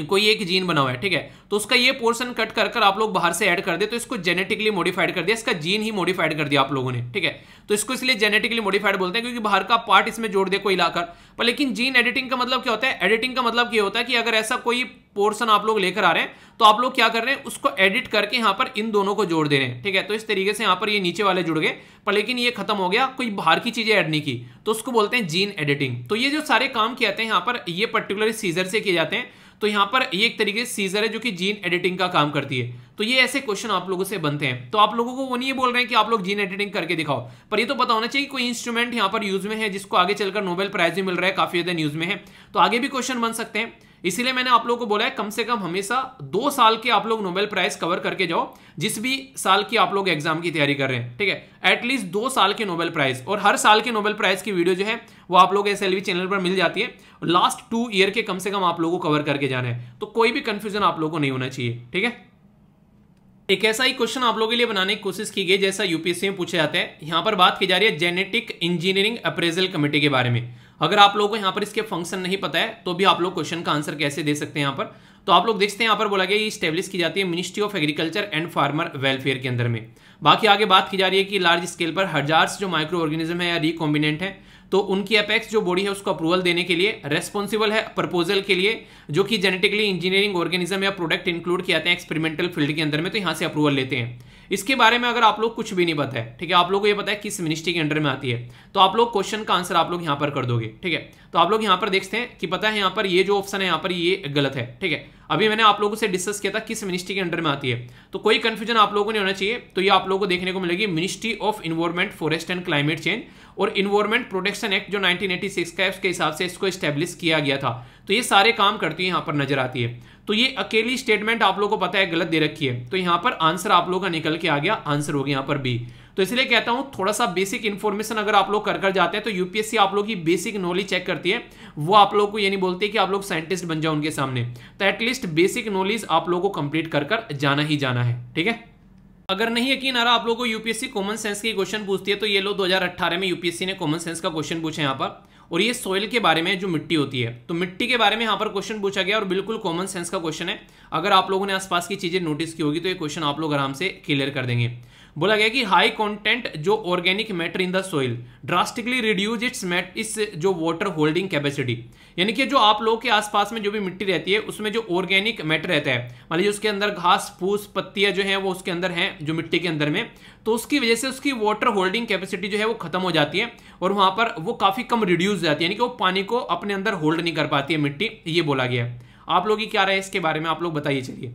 कोई एक जीन बना हुआ है ठीक है तो उसका ये पोर्शन कट कर कर आप लोग बाहर से ऐड कर दे तो इसको जेनेटिकली मॉडिफाइड कर दिया इसका जीन ही मॉडिफाइड कर दिया आप लोगों ने ठीक है तो इसको इसलिए जेनेटिकली मॉडिफाइड बोलते हैं क्योंकि बाहर का पार्ट इसमें जोड़ दे कोई लाकर पर लेकिन जीन एडिटिंग का मतलब क्या होता है एडिटिंग का मतलब ये होता है कि अगर ऐसा कोई पोर्सन आप लोग लेकर आ रहे हैं तो आप लोग क्या कर रहे हैं उसको एडिट करके यहाँ पर इन दोनों को जोड़ दे रहे हैं ठीक है तो इस तरीके से यहाँ पर ये नीचे वाले जुड़ गए पर लेकिन ये खत्म हो गया कोई बाहर की चीजें ऐड नहीं की तो उसको बोलते हैं जीन एडिटिंग तो ये जो सारे काम किए जाते हैं यहाँ पर ये पर्टिकुलर सीजर से किए जाते हैं तो यहां पर ये एक तरीके से सीजर है जो कि जीन एडिटिंग का काम करती है तो ये ऐसे क्वेश्चन आप लोगों से बनते हैं तो आप लोगों को वो नहीं बोल रहे हैं कि आप लोग जीन एडिटिंग करके दिखाओ पर ये तो पता होना चाहिए कोई इंस्ट्रूमेंट यहाँ पर यूज में है जिसको आगे चलकर नोबेल प्राइज भी मिल रहा है काफी ज्यादा न्यूज में है तो आगे भी क्वेश्चन बन सकते हैं इसीलिए मैंने आप लोगों को बोला है कम से कम हमेशा दो साल के आप लोग नोबेल प्राइज कवर करके जाओ जिस भी साल की आप लोग एग्जाम की तैयारी कर रहे हैं ठीक है एटलीस्ट दो साल के नोबेल प्राइज और हर साल के नोबेल प्राइज की वीडियो जो है वो आप लोग एस चैनल पर मिल जाती है लास्ट टू ईयर के कम से कम आप लोगों को कवर करके जाना है तो कोई भी कंफ्यूजन आप लोगों को नहीं होना चाहिए ठीक है एक ऐसा ही क्वेश्चन आप लोगों के लिए बनाने की कोशिश की गई जैसा यूपीएससी में पूछे जाते हैं यहां पर बात की जा रही है जेनेटिक इंजीनियरिंग अप्रेजल कमेटी के बारे में अगर आप लोगों को यहाँ पर इसके फंक्शन नहीं पता है तो भी आप लोग क्वेश्चन का आंसर कैसे दे सकते हैं यहाँ पर तो आप लोग देखते हैं यहाँ पर बोला गया ये स्टेब्लिश की जाती है ministry of agriculture and farmer welfare के अंदर में बाकी आगे बात की जा रही है कि लार्ज स्केल पर हजार जो माइक्रो ऑर्गेनिज्म है या रिकॉम्बिनेंट है तो उनकी अपेक्स जो बॉडी है उसको अप्रूवल देने के लिए रेस्पॉन्सिबल है प्रपोजल के लिए जो कि जेनेटिकली इंजीनियरिंग ऑर्गेनिज्म या प्रोडक्ट इंक्लूड किया जाते हैं एक्सपेरिमेंटल फील्ड के अंदर में तो यहाँ से अप्रूवल लेते हैं इसके बारे में अगर आप लोग कुछ भी नहीं बताए ठीक है आप लोग को ये पता है किस मिनिस्ट्री के अंडर में आती है तो आप लोग क्वेश्चन का आंसर आप लोग यहां पर कर दोगे ठीक है तो आप लोग यहां पर देखते हैं कि पता है यहां पर ये जो ऑप्शन है यहां पर ये गलत है ठीक है अभी मैंने आप लोगों से डिस्कस किया था किस मिनिस्ट्री के अंडर में आती है तो कोई कंफ्यूजन आप लोगों को नहीं होना चाहिए तो ये आप लोगों को देखने को मिलेगी ministry of environment forest and climate change और इन्वायरमेंट प्रोटेक्शन एक्ट जो 1986 का है उसके हिसाब से इसको स्टैब्लिश किया गया था तो ये सारे काम करती है यहाँ पर नजर आती है तो ये अकेली स्टेटमेंट आप लोग को पता है गलत दे रखी है तो यहां पर आंसर आप लोग का निकल के आ गया आंसर हो गया यहां पर बी तो इसलिए कहता हूं थोड़ा सा बेसिक इन्फॉर्मेशन अगर आप लोग कर कर जाते हैं तो यूपीएससी आप लोग की बेसिक नॉलेज चेक करती है वो आप लोग को ये नहीं बोलती कि आप लोग साइंटिस्ट बन जाओ उनके सामने तो एटलीस्ट बेसिक नॉलेज आप लोग को कंप्लीट कर कर जाना ही जाना है ठीक है अगर नहीं यकीन आ रहा आप लोग को यूपीएससी कॉमन सेंस की क्वेश्चन पूछती है तो ये लोग 2018 में यूपीएससी ने कॉमन सेंस का क्वेश्चन पूछा यहाँ पर और ये सॉइल के बारे में जो मिट्टी होती है तो मिट्टी के बारे में यहाँ पर क्वेश्चन पूछा गया और बिल्कुल कॉमन सेंस का क्वेश्चन है अगर आप लोगों ने आसपास की चीज़ें नोटिस की होगी तो ये क्वेश्चन आप लोग आराम से क्लियर कर देंगे बोला गया कि हाई कंटेंट जो organic matter in the soil drastically reduce its mat is जो वाटर होल्डिंग कैपेसिटी यानी कि जो आप लोगों के आसपास में जो भी मिट्टी रहती है उसमें जो ऑर्गेनिक मैटर रहता है मान लीजिए उसके अंदर घास फूस पत्तियां जो हैं वो उसके अंदर हैं जो मिट्टी के अंदर में तो उसकी वजह से उसकी वाटर होल्डिंग कैपेसिटी जो है वो खत्म हो जाती है और वहाँ पर वो काफ़ी कम रिड्यूस जाती है यानी कि वो पानी को अपने अंदर होल्ड नहीं कर पाती है मिट्टी ये बोला गया है आप लोग की क्या राय इसके बारे में आप लोग बताइए चलिए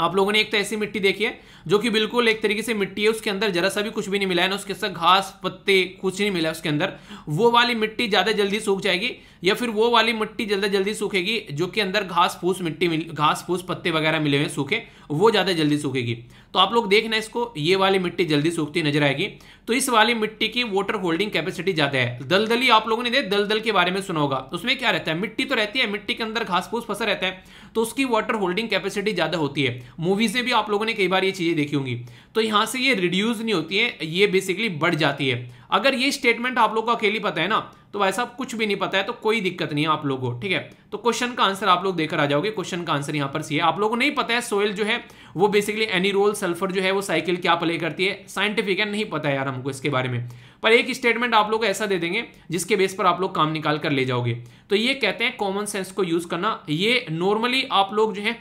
आप लोगों ने एक तो ऐसी मिट्टी देखी है जो कि बिल्कुल एक तरीके से मिट्टी है उसके अंदर जरा सा भी कुछ भी नहीं मिला है ना उसके साथ घास पत्ते कुछ नहीं मिला उसके अंदर वो वाली मिट्टी ज़्यादा जल्दी सूख जाएगी या फिर वो वाली मिट्टी ज़्यादा जल्दी सूखेगी जो कि अंदर घास फूस मिट्टी घास फूस पत्ते वगैरह मिले हुए सूखे वो ज़्यादा जल्दी सूखेगी तो आप लोग देखना इसको ये वाली मिट्टी जल्दी सूखती नजर आएगी तो इस वाली मिट्टी की वाटर होल्डिंग कैपेसिटी ज़्यादा है दलदली आप लोगों ने दे दलदल के बारे में सुना होगा उसमें क्या रहता है मिट्टी तो रहती है मिट्टी के अंदर घास फूस फंसा रहता है तो उसकी वाटर होल्डिंग कैपेसिटी ज़्यादा होती है मूवीज़ में भी आप लोगों ने कई बार ये चीज़ें चीज़ें देखी होंगी तो यहाँ से ये रिड्यूस नहीं होती है ये बेसिकली बढ़ जाती है अगर ये स्टेटमेंट आप लोग को अकेली पता है ना तो भाई साहब कुछ भी नहीं पता है तो कोई दिक्कत नहीं है आप लोगों को ठीक है तो क्वेश्चन का आंसर आप लोग देकर आ जाओगे क्वेश्चन का आंसर यहाँ पर सी है आप लोगों को नहीं पता है सोयल जो है वो बेसिकली एनी रोल सल्फर जो है वो साइकिल क्या प्ले करती है साइंटिफिक है नहीं पता है यार हमको इसके बारे में पर एक स्टेटमेंट आप लोग ऐसा दे देंगे जिसके बेस पर आप लोग काम निकाल कर ले जाओगे तो ये कहते हैं कॉमन सेंस को यूज करना ये नॉर्मली आप लोग जो है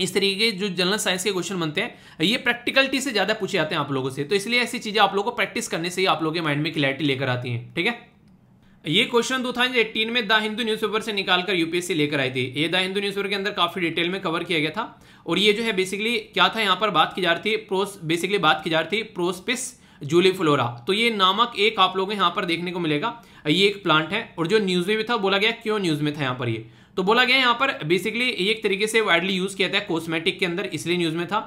इस तरीके के जो जनरल साइंस के क्वेश्चन बनते हैं ये प्रैक्टिकलिटी से ज़्यादा पूछे जाते हैं आप लोगों से तो इसलिए ऐसी चीज़ें आप लोगों को प्रैक्टिस करने से ही आप लोगों के माइंड में क्लैरिटी लेकर आती हैं ठीक है ये क्वेश्चन एटीन में द हिंदू न्यूज़पेपर से निकालकर यूपीएससी लेकर आई थी ये द हिंदू न्यूज़पेपर के अंदर काफ़ी डिटेल में कवर किया गया था और ये जो है बेसिकली क्या था यहाँ पर बात की जा रही थी प्रोस बेसिकली बात की जा रही थी प्रोस्पिस जूली फ्लोरा तो ये नामक एक आप लोगों को यहाँ पर देखने को मिलेगा ये एक प्लांट है और जो न्यूज़ में भी था बोला गया क्यों न्यूज़ में था यहाँ पर ये तो बोला गया यहाँ पर बेसिकली एक तरीके से वाइडली यूज़ किया था कॉस्मेटिक के अंदर इसलिए न्यूज़ में था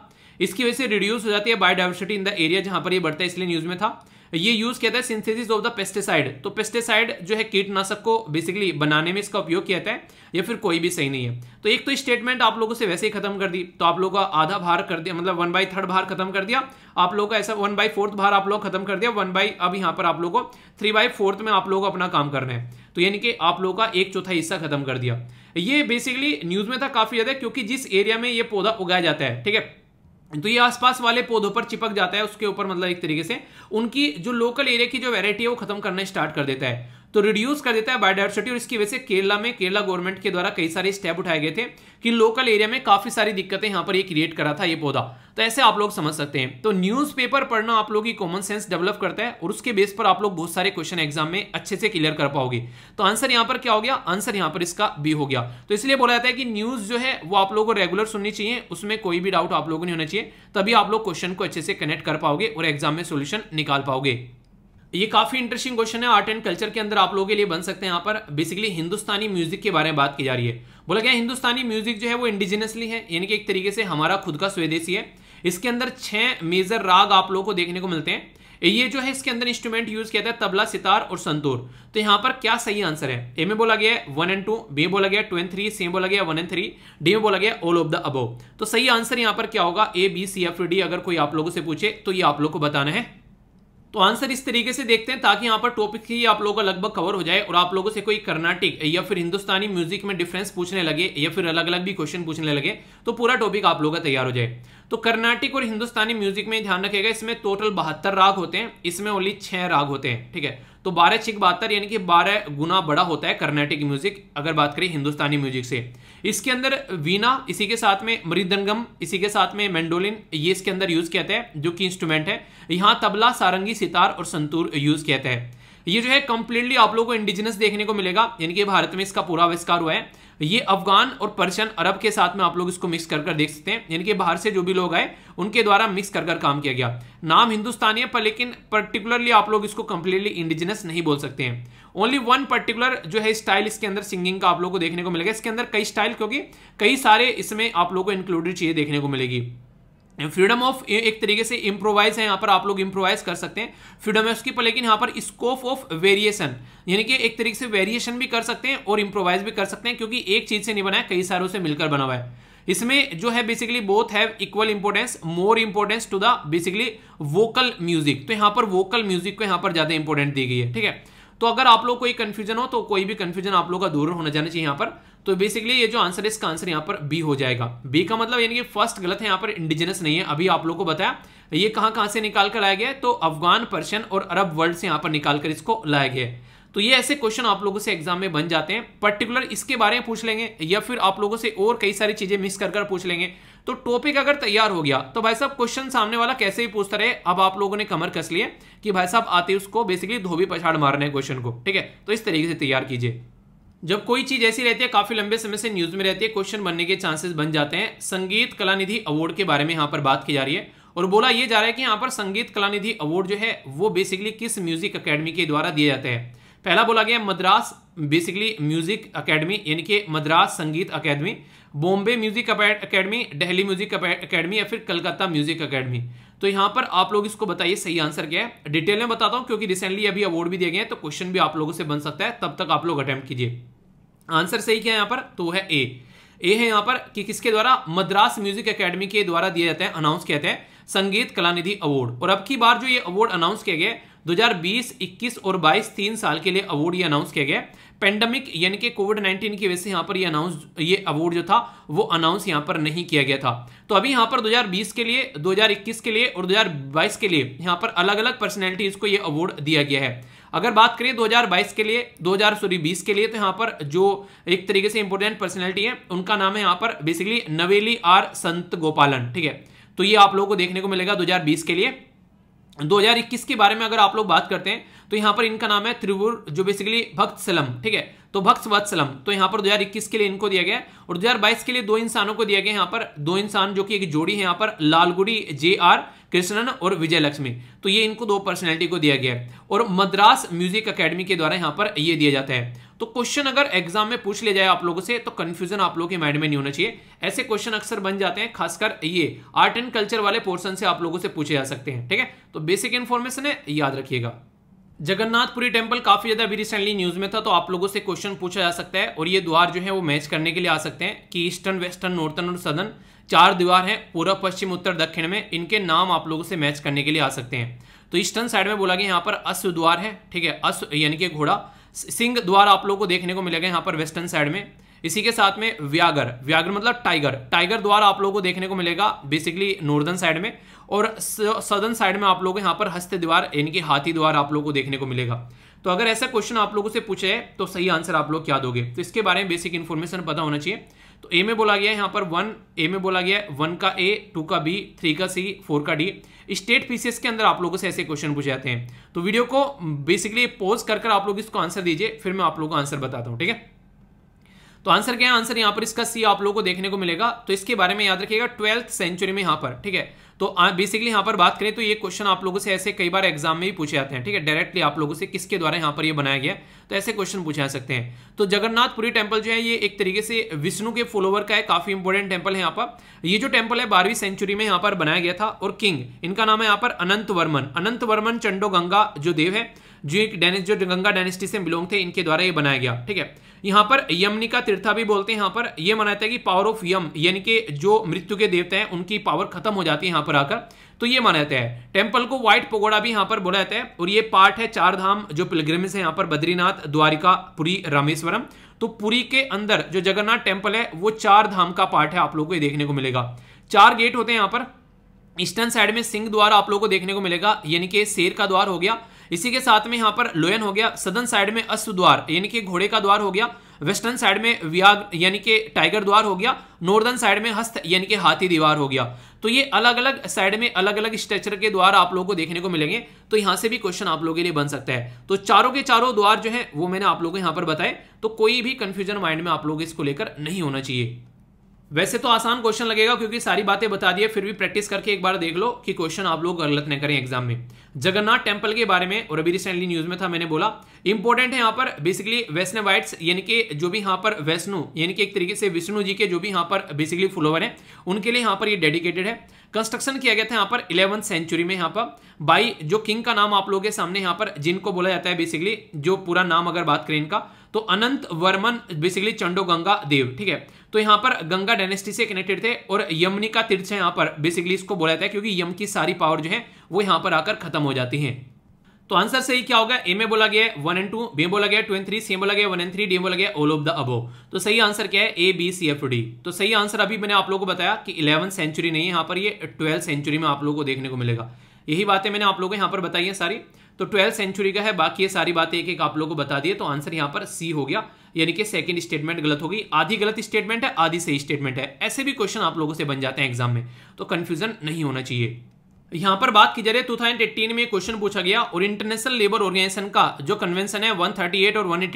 इसकी वजह से रिड्यूस हो जाती है बायोडाइवर्सिटी इन द एरिया जहां पर ये बढ़ता है इसलिए न्यूज़ में था ये यूज किया था सिंथेसिस ऑफ द पेस्टिसाइड तो पेस्टिसाइड जो है कीटनाशक को बेसिकली बनाने में इसका उपयोग किया था या फिर कोई भी सही नहीं है तो एक तो स्टेटमेंट आप लोगों से वैसे ही खत्म कर दी तो आप लोगों का आधा भार कर दिया मतलब वन बाई थर्ड भार खत्म कर दिया आप लोगों का ऐसा वन बाई फोर्थ भार आप लोग खत्म कर दिया वन बाई अब यहाँ पर आप लोगों को थ्री बाई फोर्थ में आप लोगों को अपना काम करना है तो यानी कि आप लोगों का एक चौथा हिस्सा खत्म कर दिया ये बेसिकली न्यूज में था काफी ज्यादा क्योंकि जिस एरिया में ये पौधा उगाया जाता है ठीक है तो ये आसपास वाले पौधों पर चिपक जाता है उसके ऊपर मतलब एक तरीके से उनकी जो लोकल एरिया की जो वेराइटी है वो खत्म करना स्टार्ट कर देता है तो रिड्यूस कर देता है बायोडाइवर्सिटी और इसकी वजह से केरला में केरला गवर्नमेंट के द्वारा कई सारे स्टेप उठाए गए थे कि लोकल एरिया में काफ़ी सारी दिक्कतें यहाँ पर ये क्रिएट करा था ये पौधा तो ऐसे आप लोग समझ सकते हैं तो न्यूज़पेपर पढ़ना आप लोग की कॉमन सेंस डेवलप करता है और उसके बेस पर आप लोग बहुत सारे क्वेश्चन एग्जाम में अच्छे से क्लियर कर पाओगे तो आंसर यहाँ पर क्या हो गया आंसर यहाँ पर इसका बी हो गया तो इसलिए बोला जाता है कि न्यूज़ जो है वो आप लोगों को रेगुलर सुननी चाहिए उसमें कोई भी डाउट आप लोगों नहीं होना चाहिए तभी आप लोग क्वेश्चन को अच्छे से कनेक्ट कर पाओगे और एग्जाम में सोल्यूशन निकाल पाओगे ये काफ़ी इंटरेस्टिंग क्वेश्चन है आर्ट एंड कल्चर के अंदर आप लोगों के लिए बन सकते हैं यहाँ पर बेसिकली हिंदुस्तानी म्यूजिक के बारे में बात की जा रही है बोला गया हिंदुस्तानी म्यूजिक जो है वो इंडिजिनसली है यानी कि एक तरीके से हमारा खुद का स्वदेशी है इसके अंदर छह मेजर राग आप लोगों को देखने को मिलते हैं ये जो है इसके अंदर इंस्ट्रूमेंट यूज किया था तबला सितार और संतूर तो यहाँ पर क्या सही आंसर है ए में बोला गया वन एंड टू बी बोला गया टू एंड थ्री सी में बोला गया वन एंड थ्री डी में बोला गया ऑल ऑफ द अबो तो सही आंसर यहाँ पर क्या होगा A B C F D अगर कोई आप लोगों से पूछे तो ये आप लोग को बताना है तो आंसर इस तरीके से देखते हैं ताकि यहाँ पर टॉपिक ही आप लोगों का लगभग कवर हो जाए और आप लोगों से कोई कर्नाटिक या फिर हिंदुस्तानी म्यूजिक में डिफरेंस पूछने लगे या फिर अलग अलग भी क्वेश्चन पूछने लगे तो पूरा टॉपिक आप लोगों का तैयार हो जाए तो कर्नाटिक और हिंदुस्तानी म्यूजिक में ध्यान रखेगा इसमें टोटल बहत्तर राग होते हैं इसमें ओनली छह राग होते हैं ठीक है तो बारह छिक बहत्तर यानी कि बारह गुना बड़ा होता है कर्नाटिक म्यूजिक अगर बात करें हिंदुस्तानी म्यूजिक से इसके अंदर वीना इसी के साथ में मृदंगम इसी के साथ में मैंडोलिन ये इसके अंदर यूज कहते हैं जो कि इंस्ट्रूमेंट है यहाँ तबला सारंगी सितार और संतूर यूज कहते हैं ये जो है कंप्लीटली आप लोगों को इंडिजिनस देखने को मिलेगा यानी कि भारत में इसका पूरा आविष्कार हुआ है ये अफगान और पर्शियन अरब के साथ में आप लोग इसको मिक्स कर कर देख सकते हैं इनके बाहर से जो भी लोग आए उनके द्वारा मिक्स कर कर काम किया गया नाम हिंदुस्तानी है पर लेकिन पर्टिकुलरली आप लोग इसको कंप्लीटली इंडिजिनस नहीं बोल सकते हैं ओनली वन पर्टिकुलर जो है स्टाइल इसके अंदर सिंगिंग का आप लोग को देखने को मिलेगा इसके अंदर कई स्टाइल क्योंकि कई सारे इसमें आप लोग को इंक्लूडेड चीजें देखने को मिलेगी फ्रीडम ऑफ एक तरीके से इम्प्रोवाइज है यहाँ पर आप लोग इम्प्रोवाइज कर सकते हैं फ्रीडम है उसकी पर लेकिन यहाँ पर स्कोप ऑफ वेरिएशन यानी कि एक तरीके से वेरिएशन भी कर सकते हैं और इम्प्रोवाइज भी कर सकते हैं क्योंकि एक चीज से नहीं बना है कई सारों से मिलकर बना हुआ है इसमें जो है basically both have equal importance more importance to the basically vocal music तो यहाँ पर वोकल म्यूजिक को यहाँ पर ज्यादा इंपोर्टेंट दी गई है ठीक है तो अगर आप लोग कोई कंफ्यूजन हो तो कोई भी कंफ्यूजन आप लोग का दूर होना जाना चाहिए यहाँ पर तो बेसिकली ये जो आंसर है इसका आंसर यहाँ पर बी हो जाएगा बी का मतलब यानी कि फर्स्ट गलत है यहाँ पर इंडिजिनस नहीं है अभी आप लोगों को बताया ये कहाँ कहाँ से निकाल कर लाया गया तो अफगान पर्शियन और अरब वर्ल्ड से यहाँ पर निकाल कर इसको लाया गया तो ये ऐसे क्वेश्चन आप लोगों से एग्जाम में बन जाते हैं पर्टिकुलर इसके बारे में पूछ लेंगे या फिर आप लोगों से और कई सारी चीजें मिस कर कर पूछ लेंगे तो टॉपिक अगर तैयार हो गया तो भाई साहब क्वेश्चन सामने वाला कैसे ही पूछता रहे अब आप लोगों ने कमर कस लिए कि भाई साहब आते उसको बेसिकली धोबी पछाड़ मारने क्वेश्चन को ठीक है तो इस तरीके से तैयार कीजिए जब कोई चीज़ ऐसी रहती है काफ़ी लंबे समय से न्यूज़ में रहती है क्वेश्चन बनने के चांसेस बन जाते हैं संगीत कला निधि अवार्ड के बारे में यहाँ पर बात की जा रही है और बोला यह जा रहा है कि यहाँ पर संगीत कला निधि अवार्ड जो है वो बेसिकली किस म्यूज़िक अकेडमी के द्वारा दिया जाते हैं पहला बोला गया मद्रास बेसिकली म्यूज़िक अकेडमी यानी कि Madras Sangeet academy Bombay music academy Delhi music academy या फिर कलकत्ता म्यूजिक अकेडमी तो यहां पर आप लोग इसको बताइए सही आंसर क्या है डिटेल में बताता हूं क्योंकि रिसेंटली अभी अवार्ड भी दिए गए हैं तो क्वेश्चन भी आप लोगों से बन सकता है तब तक आप लोग अटैम्प्ट कीजिए आंसर सही क्या है यहां पर तो है ए ए है यहां पर कि किसके द्वारा मद्रास म्यूजिक अकेडमी के द्वारा दिया जाता है अनाउंस किया जाता है संगीत कलानिधि अवार्ड और अब की बार जो ये अवार्ड अनाउंस किया गया 2020, 21 और 22 तीन साल के लिए अवार्ड ये अनाउंस किया गया पेंडेमिक यानी कि कोविड 19 की वजह से यहाँ पर ये अनाउंस ये अवार्ड जो था वो अनाउंस यहाँ पर नहीं किया गया था तो अभी यहाँ पर 2020 के लिए 2021 के लिए और 2022 के लिए यहाँ पर अलग अलग पर्सनैलिटीज को ये अवार्ड दिया गया है अगर बात करें 2022 के लिए दो सॉरी बीस के लिए तो यहाँ पर जो एक तरीके से इंपोर्टेंट पर्सनैलिटी है उनका नाम है यहाँ पर बेसिकली नवेली आर संत गोपालन ठीक है तो ये आप लोगों को देखने को मिलेगा 2020 के लिए 2021 के बारे में अगर आप लोग बात करते हैं तो यहाँ पर इनका नाम है त्रिवुर जो बेसिकली भक्त सलम ठीक है तो भक्त वत्सलम तो यहाँ पर 2021 के लिए इनको दिया गया और 2022 के लिए दो इंसानों को दिया गया यहाँ पर दो इंसान जो कि एक जोड़ी है यहाँ पर लालगुड़ी जे आर कृष्णन और विजय लक्ष्मी तो ये इनको दो पर्सनैलिटी को दिया गया है और मद्रास म्यूजिक अकेडमी के द्वारा यहाँ पर ये दिया जाता है तो क्वेश्चन अगर एग्जाम में पूछ लिया जाए आप लोगों से तो कंफ्यूजन आप लोगों के माइंड में नहीं होना चाहिए ऐसे क्वेश्चन अक्सर बन जाते हैं खासकर ये आर्ट एंड कल्चर वाले पोर्सन से आप लोगों से पूछे जा सकते हैं ठीक है तो बेसिक इन्फॉर्मेशन है याद रखिएगा जगन्नाथपुरी टेम्पल काफी ज्यादा अभी रिसेंटली न्यूज में था तो आप लोगों से क्वेश्चन पूछा जा सकता है और ये द्वार जो है वो मैच करने के लिए आ सकते हैं कि ईस्टर्न वेस्टर्न नॉर्थन और सदर्न चार दीवार हैं पूर्व पश्चिम उत्तर दक्षिण में इनके नाम आप लोगों से मैच करने के लिए आ सकते हैं तो ईस्टर्न साइड में बोला गया यहाँ पर अश्व द्वार है ठीक है अश्व यानी कि घोड़ा सिंह द्वारा आप लोगों को देखने को मिलेगा यहाँ पर वेस्टर्न साइड में इसी के साथ में व्यागर व्यागर मतलब टाइगर टाइगर द्वारा आप लोगों को देखने को मिलेगा बेसिकली नॉर्दर्न साइड में और सदर्न साइड में आप लोगों को यहाँ पर हस्त द्वार यानी कि हाथी द्वार आप लोगों को देखने को मिलेगा तो अगर ऐसा क्वेश्चन आप लोगों से पूछे तो सही आंसर आप लोग क्या दोगे तो इसके बारे में बेसिक इन्फॉर्मेशन पता होना चाहिए तो ए में बोला गया है यहाँ पर वन ए में बोला गया है वन का ए टू का बी थ्री का सी फोर का डी स्टेट पीसीएस के अंदर आप लोगों से ऐसे क्वेश्चन पूछे जाते हैं तो वीडियो को बेसिकली पॉज कर कर आप लोग इसको आंसर दीजिए फिर मैं आप लोगों को आंसर बताता हूँ ठीक है तो आंसर क्या है आंसर यहाँ पर इसका सी आप लोगों को देखने को मिलेगा तो इसके बारे में याद रखिएगा ट्वेल्थ सेंचुरी में यहाँ पर ठीक है तो बेसिकली यहाँ पर बात करें तो ये क्वेश्चन आप लोगों से ऐसे कई बार एग्जाम में भी पूछे जाते हैं ठीक है डायरेक्टली आप लोगों से किसके द्वारा यहाँ पर ये यह बनाया गया तो ऐसे क्वेश्चन पूछे जा सकते हैं तो जगन्नाथपुरी टेम्पल जो है ये एक तरीके से विष्णु के फॉलोवर का है काफी इंपॉर्टेंट टेम्पल है यहाँ पर ये जो टेम्पल है बारहवीं सेंचुरी में यहाँ पर बनाया गया था और किंग इनका नाम है यहाँ पर अनंत वर्मन अनंत वर्मन चंडो गंगा जो देव है जो एक डेनिस जो गंगा डायनेस्टी से बिलोंग थे इनके द्वारा ये बनाया गया ठीक है यहाँ पर यमनी का तीर्था भी बोलते हैं यहाँ पर यह माना जाता है कि पावर ऑफ यम यानी कि जो मृत्यु के देवता हैं उनकी पावर खत्म हो जाती है यहाँ पर आकर तो ये माना जाता है टेम्पल को व्हाइट पगोड़ा भी यहाँ पर बोला जाता है और ये पार्ट है चार धाम जो पिलग्रिम्स है यहाँ पर बद्रीनाथ द्वारिका पुरी रामेश्वरम तो पुरी के अंदर जो जगन्नाथ टेम्पल है वो चार धाम का पार्ट है आप लोगों को ये देखने को मिलेगा चार गेट होते हैं यहाँ पर ईस्टर्न साइड में सिंह द्वार आप लोगों को देखने को मिलेगा यानी कि शेर का द्वार हो गया इसी के साथ में यहाँ पर लोयन हो गया सदन साइड में अश्व द्वार यानी कि घोड़े का द्वार हो गया वेस्टर्न साइड में व्याग यानी कि टाइगर द्वार हो गया नॉर्दर्न साइड में हस्त यानी कि हाथी दीवार हो गया तो ये अलग अलग साइड में अलग अलग स्ट्रक्चर के द्वार आप लोगों को देखने को मिलेंगे तो यहाँ से भी क्वेश्चन आप लोगों के लिए बन सकता है तो चारों के चारों द्वार जो है वो मैंने आप लोगों को यहाँ पर बताए तो कोई भी कन्फ्यूजन माइंड में आप लोग इसको लेकर नहीं होना चाहिए वैसे तो आसान क्वेश्चन लगेगा क्योंकि सारी बातें बता दी फिर भी प्रैक्टिस करके एक बार देख लो कि क्वेश्चन आप लोग गलत न करें एग्जाम में जगन्नाथ टेम्पल के बारे में और अभी रिसेंटली न्यूज में था मैंने बोला इंपॉर्टेंट है यहाँ पर बेसिकली वाइट्स यानी कि जो भी यहाँ पर वैष्णु यानी कि एक तरीके से विष्णु जी के जो भी यहाँ पर बेसिकली फॉलोवर है उनके लिए यहाँ पर ये डेडिकेटेड है कंस्ट्रक्शन किया गया था यहाँ पर इलेवंथ सेंचुरी में यहाँ पर बाई जो किंग का नाम आप लोगों के सामने यहाँ पर जिनको बोला जाता है बेसिकली जो पूरा नाम अगर बात करें इनका तो Anantavarman basically Chodaganga Deva ठीक है तो यहां पर गंगा डायनेस्टी से कनेक्टेड थे और यमनी का तीर्थ है पर बेसिकली इसको बोला जाता है क्योंकि यम की सारी पावर जो है वो यहां पर आकर खत्म हो जाती है तो आंसर सही क्या होगा ए में बोला गया वन एंड टू बी बोला गया टू एंड थ्री सी बोला गया वन एंड थ्री डी बोला गया ऑल ऑफ द अबो तो सही आंसर क्या है A B C F D तो सही आंसर अभी मैंने आप लोगों को बताया कि इलेवन सेंचुरी नहीं है यहां पर ये ट्वेल्थ सेंचुरी में आप लोगों को देखने को मिलेगा यही बातें मैंने आप लोगों को यहां पर बताई है सारी तो ट्वेल्थ सेंचुरी का है बाकी ये सारी बातें एक एक आप लोगों को बता दिए तो आंसर यहां पर सी हो गया यानी कि सेकंड स्टेटमेंट गलत होगी आधी गलत स्टेटमेंट है आधी सही स्टेटमेंट है ऐसे भी क्वेश्चन आप लोगों से बन जाते हैं एग्जाम में तो कन्फ्यूजन नहीं होना चाहिए यहां पर बात की जा रही है 2018 में क्वेश्चन पूछा गया और इंटरनेशनल लेबर ऑर्गेनाइजेशन का जो कन्वेंशन है वन और वन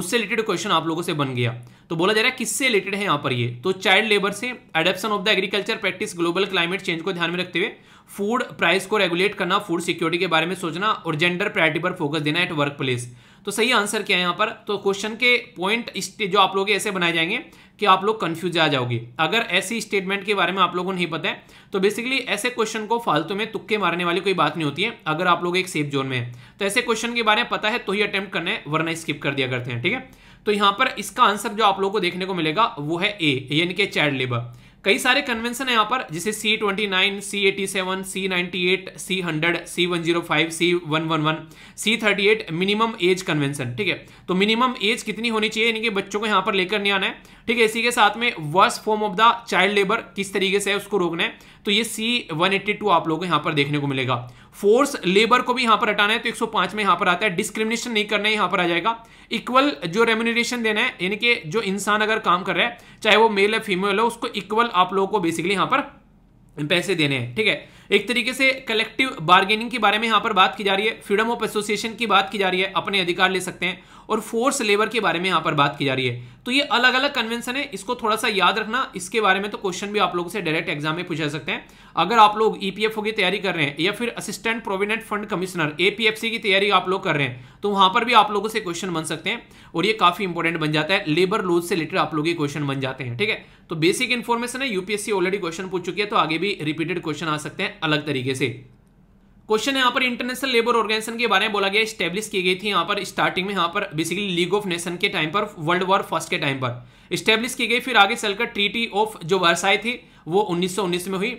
उससे रिलेटेड क्वेश्चन आप लोगों से बन गया तो बोला जा रहा है किससे रिलेटेड है यहाँ पर ये तो चाइल्ड लेबर से adaptation of the agriculture practice global climate change को ध्यान में रखते हुए फूड प्राइस को रेगुलेट करना फूड सिक्योरिटी के बारे में सोचना और जेंडर प्रायरिटी पर फोकस देना एट वर्क प्लेस तो सही आंसर क्या है यहाँ पर तो क्वेश्चन के पॉइंट जो आप लोग ऐसे बनाए जाएंगे कि आप लोग कन्फ्यूज आ जाओगे अगर ऐसी स्टेटमेंट के बारे में आप लोगों को नहीं पता है तो बेसिकली ऐसे क्वेश्चन को फालतू में तुक्के मारने वाली कोई बात नहीं होती है अगर आप लोग एक सेफ जोन में है तो ऐसे क्वेश्चन के बारे में पता है तो ही अटेम्प्ट करना है वरना स्किप कर दिया करते हैं ठीक है तो यहाँ पर इसका आंसर जो आप लोग को देखने को मिलेगा वो है ए यानी कि चाइल्ड लेबर कई सारे कन्वेंशन है यहाँ पर जैसे C twenty C98, C C105, C111, C38 ninety eight C hundred C one zero five C one one one C thirty eight minimum age convention ठीक है तो मिनिमम एज कितनी होनी चाहिए यानी कि बच्चों को यहाँ पर लेकर नहीं आना है ठीक है इसी के साथ में worst form of the child labour किस तरीके से है उसको रोकना है तो ये सी वन एट्टी टू आप लोगों को यहाँ पर देखने को मिलेगा फोर्स लेबर को भी यहां पर हटाना है तो 105 में यहां पर आता है डिस्क्रिमिनेशन नहीं करना है यहां पर आ जाएगा इक्वल जो रेम्यूनरेशन देना है यानी कि जो इंसान अगर काम कर रहा है चाहे वो मेल है फीमेल है उसको इक्वल आप लोगों को बेसिकली यहां पर पैसे देने हैं ठीक है एक तरीके से कलेक्टिव बार्गेनिंग के बारे में यहां पर बात की जा रही है फ्रीडम ऑफ एसोसिएशन की बात की जा रही है अपने अधिकार ले सकते हैं और फोर्स लेबर के बारे में यहां पर बात की जा रही है तो ये अलग अलग कन्वेंशन है इसको थोड़ा सा याद रखना इसके बारे में तो क्वेश्चन भी आप लोगों से डायरेक्ट एग्जाम में पूछा सकते हैं अगर आप लोग ईपीएफओ e की तैयारी कर रहे हैं या फिर assistant provident fund commissioner APFC की तैयारी आप लोग कर रहे हैं तो वहां पर भी आप लोगों से क्वेश्चन बन सकते हैं और ये काफी इंपॉर्टेंट बन जाता है लेबर लोज से रिलेटेड आप लोग क्वेश्चन बन जाते हैं ठीक है तो बेसिक इन्फॉर्मेशन है यूपीएससी ऑलरेडी क्वेश्चन पूछ चुकी है तो आगे भी रिपीटेड क्वेश्चन आ सकते हैं अलग तरीके से क्वेश्चन यहाँ पर इंटरनेशनल लेबर ऑर्गेनाइजेशन के बारे में बोला गया स्टेब्लिश की गई थी यहाँ पर स्टार्टिंग में यहाँ पर बेसिकली लीग ऑफ नेशन के टाइम पर वर्ल्ड वॉर फर्स्ट के टाइम पर स्टेब्लिश की गई फिर आगे चलकर ट्रीटी ऑफ जो वर्साई थी वो 1919 में हुई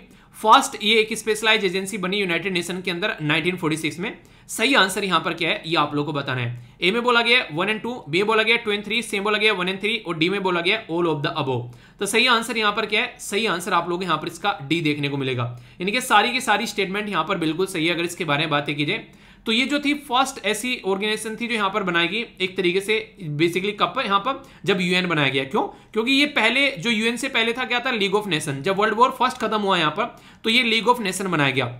फर्स्ट ये एक स्पेशलाइज एजेंसी बनी यूनाइटेड नेशन के अंदर 1946 में सही आंसर यहां पर क्या है ये आप लोगों को बताना है ए में बोला गया वन एंड टू बी बोला गया टू एंड थ्री से बोला गया वन एंड थ्री और डी में बोला गया ऑल ऑफ द अबो तो सही आंसर यहां पर क्या है सही आंसर आप लोग यहां पर इसका डी देखने को मिलेगा यानी कि सारी की सारी स्टेटमेंट यहां पर बिल्कुल सही है अगर इसके बारे में बातें की जाए तो ये जो थी फर्स्ट ऐसी ऑर्गेनाइजेशन थी जो यहां पर बनाएगी एक तरीके से बेसिकली कब यहां पर जब यूएन बनाया गया क्यों क्योंकि ये पहले जो यूएन से पहले था क्या था लीग ऑफ नेशन जब वर्ल्ड वॉर फर्स्ट खत्म हुआ यहां पर तो ये लीग ऑफ नेशन बनाया गया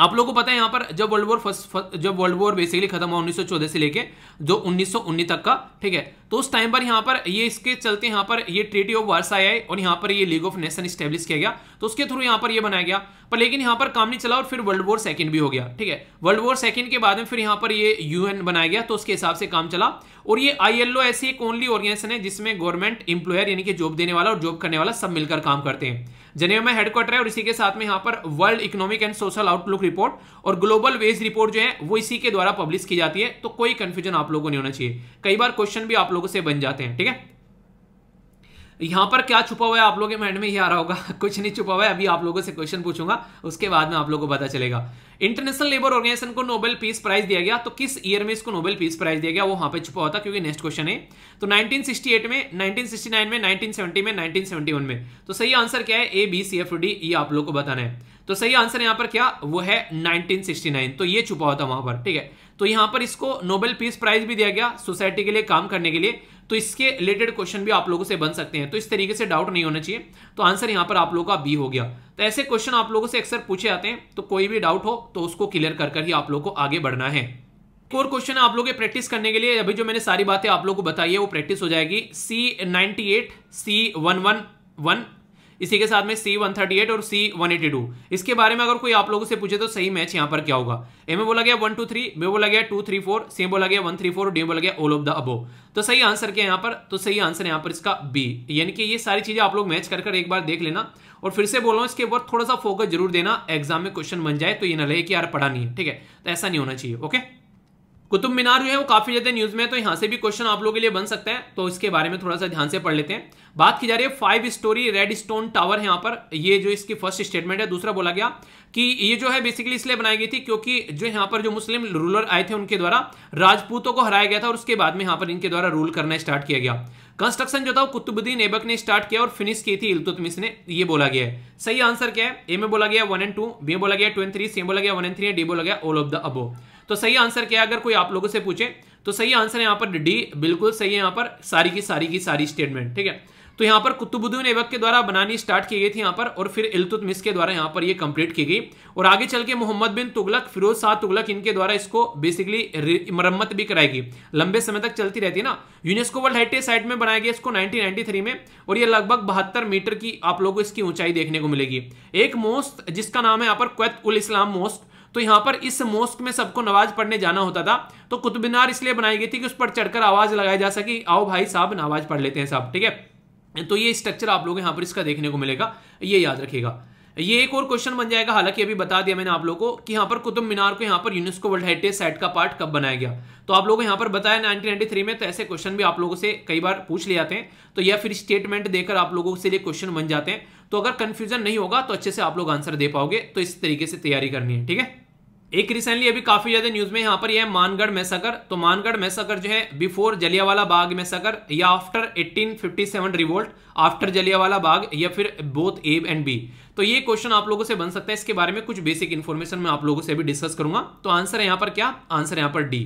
आप लोगों को पता है यहाँ पर जब वर्ल्ड वॉर फर्स्ट जब वर्ल्ड वॉर बेसिकली खत्म हुआ चौदह से लेके जो उन्नीस तक का ठीक है तो उस टाइम पर यहाँ पर ये इसके चलते यहाँ पर ये ट्रीटी ऑफ वार्सा आई और यहाँ पर ये लीग ऑफ नेशन स्टेब्लिश किया गया तो उसके थ्रू यहाँ पर ये बनाया गया पर लेकिन यहाँ पर काम नहीं चला और फिर वर्ल्ड वॉर सेकंड भी हो गया ठीक है वर्ल्ड वॉर सेकंड के बाद में फिर यहाँ पर ये यूएन बनाया गया तो उसके हिसाब से काम चला और ये आईएलओ ऐसी एक ओनली ऑर्गेनाइजेशन है जिसमें गवर्नमेंट इंप्लॉयर यानी कि जॉब देने वाला और जॉब करने वाला सब मिलकर काम करते हैं जनेवा में हेडक्वार्टर है और इसी के साथ में यहाँ पर World Economic and Social Outlook report और ग्लोबल वेज रिपोर्ट जो है वो इसी के द्वारा पब्लिश की जाती है तो कोई कंफ्यूजन आप लोगों को नहीं होना चाहिए कई बार क्वेश्चन भी आप लोगों से बन जाते हैं ठीक है यहाँ पर क्या छुपा हुआ है आप लोगों के माइंड में ही आ रहा होगा कुछ नहीं छुपा हुआ है अभी आप लोगों से क्वेश्चन पूछूंगा उसके बाद में आप लोगों को पता चलेगा इंटरनेशनल लेबर ऑर्गेनाइजेशन को नोबेल पीस प्राइज दिया गया तो किस ईयर में इसको नोबेल पीस प्राइज दिया गया वो वहां पर छुपा होता क्योंकि नेक्स्ट क्वेश्चन है तो एट में नाइन में सेवेंटी में वन में तो सही आंसर क्या है A B C F D ये आप लोग को बताना है तो सही आंसर यहां पर क्या वो है 1969 तो ये छुपा होता वहां पर ठीक है तो यहां पर इसको नोबेल पीस प्राइज भी दिया गया सोसाइटी के लिए काम करने के लिए तो इसके रिलेटेड क्वेश्चन भी आप लोगों से बन सकते हैं तो इस तरीके से डाउट नहीं होना चाहिए तो आंसर यहां पर आप लोगों का बी हो गया तो ऐसे क्वेश्चन आप लोगों से अक्सर पूछे जाते हैं तो कोई भी डाउट हो तो उसको क्लियर कर कर ही आप लोग को आगे बढ़ना है एक और क्वेश्चन आप आप लोग प्रैक्टिस करने के लिए अभी जो मैंने सारी बातें आप लोग को बताई है वो प्रैक्टिस हो जाएगी C ninety eight C one one one इसी के साथ में सी वन थर्टी एट और सी वन एटी टू इसके बारे में अगर कोई आप लोगों से पूछे तो सही मैच यहाँ पर क्या होगा ए में बोला गया वन टू थ्री बे बोला गया टू थ्री फोर सी बोला गया वन थ्री फोर डी बोला गया ऑल ऑफ द अबो तो सही आंसर क्या यहाँ पर तो सही आंसर यहाँ पर इसका बी यानी कि ये सारी चीजें आप लोग मैच कर एक बार देख लेना और फिर से बोल रहा हूँ इसके ऊपर थोड़ा सा फोकस जरूर देना एग्जाम में क्वेश्चन बन जाए तो ये ना लगे कि यार पढ़ा नहीं है ठीक है तो ऐसा नहीं होना चाहिए ओके कुतुब मीनार जो है वो काफी ज्यादा न्यूज में है तो यहाँ से भी क्वेश्चन आप लोगों के लिए बन सकता है तो इसके बारे में थोड़ा सा ध्यान से पढ़ लेते हैं बात की जा रही है five storey red stone tower है यहाँ पर ये जो इसकी फर्स्ट स्टेटमेंट है दूसरा बोला गया कि ये जो है बेसिकली इसलिए बनाई गई थी क्योंकि जो यहाँ पर जो मुस्लिम रूलर आए थे उनके द्वारा राजपूतों को हराया गया था और उसके बाद में यहाँ पर इनके द्वारा रूल करना स्टार्ट किया गया कंस्ट्रक्शन जो था वो कुतुबुद्दीन एबक ने स्टार्ट किया और फिनिश की थी इलतुतमिस ने ये बोला गया है सही आंसर क्या है ए में बोला गया वन एंड टू बी बोला गया टू एंड थ्री सी बोला गया वन एंड थ्री डी बोला गया ऑल ऑफ द अबो तो सही आंसर क्या है अगर कोई आप लोगों से पूछे तो सही आंसर यहाँ पर डी बिल्कुल सही है यहाँ पर सारी की सारी की सारी स्टेटमेंट ठीक है तो यहाँ पर कुतुबुद्दीन एवक के द्वारा बनानी स्टार्ट की गई थी यहां पर और फिर इलतुतमिस के द्वारा यहां पर ये कंप्लीट की गई और आगे चल के मोहम्मद बिन तुगलक फिरोज शाह तुगलक इनके द्वारा इसको बेसिकली मरम्मत भी कराएगी लंबे समय तक चलती रहती है ना यूनेस्को वर्ल्ड हेरिटेज साइट में बनाया गया इसको नाइनटीन में और ये लगभग बहत्तर मीटर की आप लोगों को इसकी ऊंचाई देखने को मिलेगी एक मोस्ट जिसका नाम है यहाँ पर क्वैत उल इस्लाम मोस्ट तो यहाँ पर इस मोस्क में सबको नवाज पढ़ने जाना होता था तो कुतुब मीनार इसलिए बनाई गई थी कि उस पर चढ़कर आवाज़ लगाई जा सके आओ भाई साहब नवाज पढ़ लेते हैं साहब ठीक है तो ये स्ट्रक्चर आप लोग यहाँ पर इसका देखने को मिलेगा ये याद रखेगा ये एक और क्वेश्चन बन जाएगा हालांकि अभी बता दिया मैंने आप लोगों को कि यहाँ पर कुतुब मीनार को यहाँ पर यूनेस्को वर्ल्ड हेरिटेज साइट का पार्ट कब बनाया गया तो आप लोगों यहाँ पर बताया 1993 में तो ऐसे क्वेश्चन भी आप लोगों से कई बार पूछ ले जाते हैं तो या फिर स्टेटमेंट देकर आप लोगों से लिए क्वेश्चन बन जाते हैं तो अगर कन्फ्यूजन नहीं होगा तो अच्छे से आप लोग आंसर दे पाओगे तो इस तरीके से तैयारी करनी है ठीक है एक रिसेंटली अभी काफी ज्यादा न्यूज में यहाँ पर यह मानगढ़ मैसाकर तो मानगढ़ मैसाकर जो है बिफोर जलियावाला बाग मैसाकर या after 1857 revolt after Jallianwala Bagh या फिर बोथ ए एंड बी तो ये क्वेश्चन आप लोगों से बन सकता है इसके बारे में कुछ बेसिक इन्फॉर्मेशन मैं आप लोगों से भी डिस्कस करूंगा तो आंसर है यहाँ पर क्या आंसर यहाँ पर डी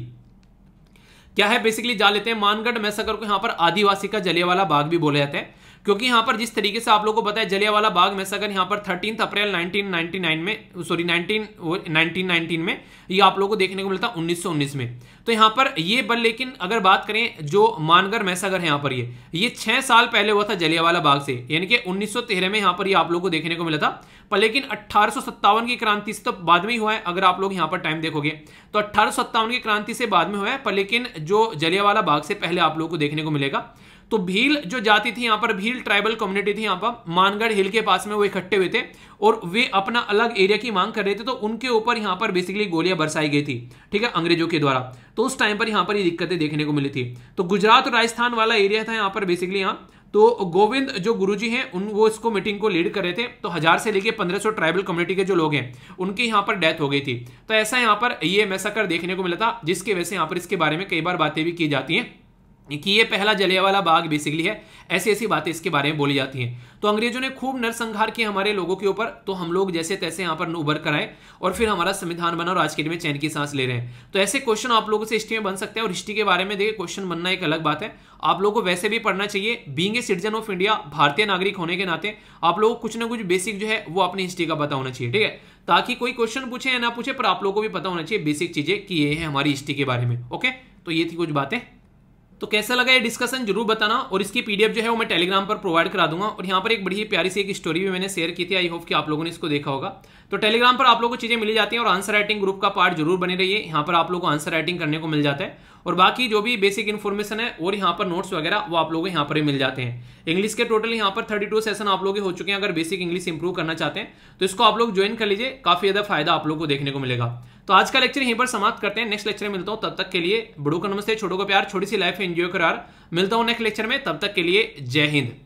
क्या है बेसिकली जा लेते हैं मानगढ़ मैसाकर को यहाँ पर आदिवासी का जलियावाला बाग भी बोला जाता है क्योंकि यहाँ पर जिस तरीके से आप लोगों को बताया जलियावाला बाग सगन यहाँ पर थर्टीन अप्रैल 1999 में सॉरी 19 1919 में ये आप लोगों को देखने को मिलता 1919 में तो यहां पर ये बल लेकिन अगर बात करें जो मानगर मैसागर है यहाँ पर ये ये छह साल पहले हुआ था जलियावाला बाग से यानी कि 1913 में यहां पर ये आप लोगों को देखने को मिला था पर लेकिन अट्ठारह की क्रांति से तो बाद में ही हुआ है अगर आप लोग यहाँ पर टाइम देखोगे तो अट्ठारह की क्रांति से बाद में हुआ है पर लेकिन जो जलियावाला बाग से पहले आप लोग को देखने को मिलेगा तो भील जो जाति थी यहाँ पर भील ट्राइबल कम्युनिटी थी यहाँ पर मानगढ़ हिल के पास में वो इकट्ठे हुए थे और वे अपना अलग एरिया की मांग कर रहे थे तो उनके ऊपर यहाँ पर बेसिकली गोलियां बरसाई गई थी ठीक है अंग्रेजों के द्वारा तो उस टाइम पर यहाँ पर ये दिक्कतें देखने को मिली थी तो गुजरात और राजस्थान वाला एरिया था यहाँ पर बेसिकली यहाँ तो गोविंद जो गुरुजी हैं उन वो इसको मीटिंग को लीड कर रहे थे तो हजार से लेके पंद्रह सौ ट्राइबल कम्युनिटी के जो लोग हैं उनके यहाँ पर डेथ हो गई थी तो ऐसा यहाँ पर ये मैसाकर देखने को मिला था जिसके वजह से यहाँ पर इसके बारे में कई बार बातें भी की जाती हैं कि ये पहला जलियावाला बाग बेसिकली है ऐसी ऐसी बातें इसके बारे में बोली जाती हैं तो अंग्रेजों ने खूब नरसंहार किए हमारे लोगों के ऊपर तो हम लोग जैसे तैसे यहाँ पर उभर कर आए और फिर हमारा संविधान बना और आज के दिन में चैन की सांस ले रहे हैं तो ऐसे क्वेश्चन आप लोगों से हिस्ट्री में बन सकते हैं और हिस्ट्री के बारे में देखिए क्वेश्चन बनना एक अलग बात है आप लोगों को वैसे भी पढ़ना चाहिए being a citizen of India भारतीय नागरिक होने के नाते आप लोगों को कुछ ना कुछ बेसिक जो है वो अपनी हिस्ट्री का पता होना चाहिए ठीक है ताकि कोई क्वेश्चन पूछे या ना पूछे पर आप लोगों को भी पता होना चाहिए बेसिक चीजें कि ये है हमारी हिस्ट्री के बारे में ओके तो ये थी कुछ बातें तो कैसा लगा ये डिस्कशन जरूर बताना और इसकी पीडीएफ जो है वो मैं टेलीग्राम पर प्रोवाइड करा दूंगा और यहाँ पर एक बड़ी प्यारी सी एक स्टोरी भी मैंने शेयर की थी आई होप कि आप लोगों ने इसको देखा होगा तो टेलीग्राम पर आप लोगों को चीज़ें मिली जाती हैं और आंसर राइटिंग ग्रुप का पार्ट जरूर बने है यहाँ पर आप लोग को आंसर राइटिंग करने को मिल जाता है और बाकी जो भी बेसिक इन्फॉर्मेशन है और यहाँ पर नोट्स वगैरह वो आप लोगों को यहाँ पर ही मिल जाते हैं इंग्लिश के टोटल यहाँ पर थर्टी टू सेशन आप लोग हो चुके हैं अगर बेसिक इंग्लिश इंप्रूव करना चाहते हैं तो इसको आप लोग ज्वाइन कर लीजिए काफ़ी ज़्यादा फायदा आप लोग को देखने को मिलेगा तो आज का लेक्चर यहीं पर समाप्त करते हैं नेक्स्ट लेक्चर में मिलता हूं तब तक के लिए बड़ू को नमस्ते छोटो को प्यार छोटी सी लाइफ एंजॉय करार मिलता हूं नेक्स्ट लेक्चर में तब तक के लिए जय हिंद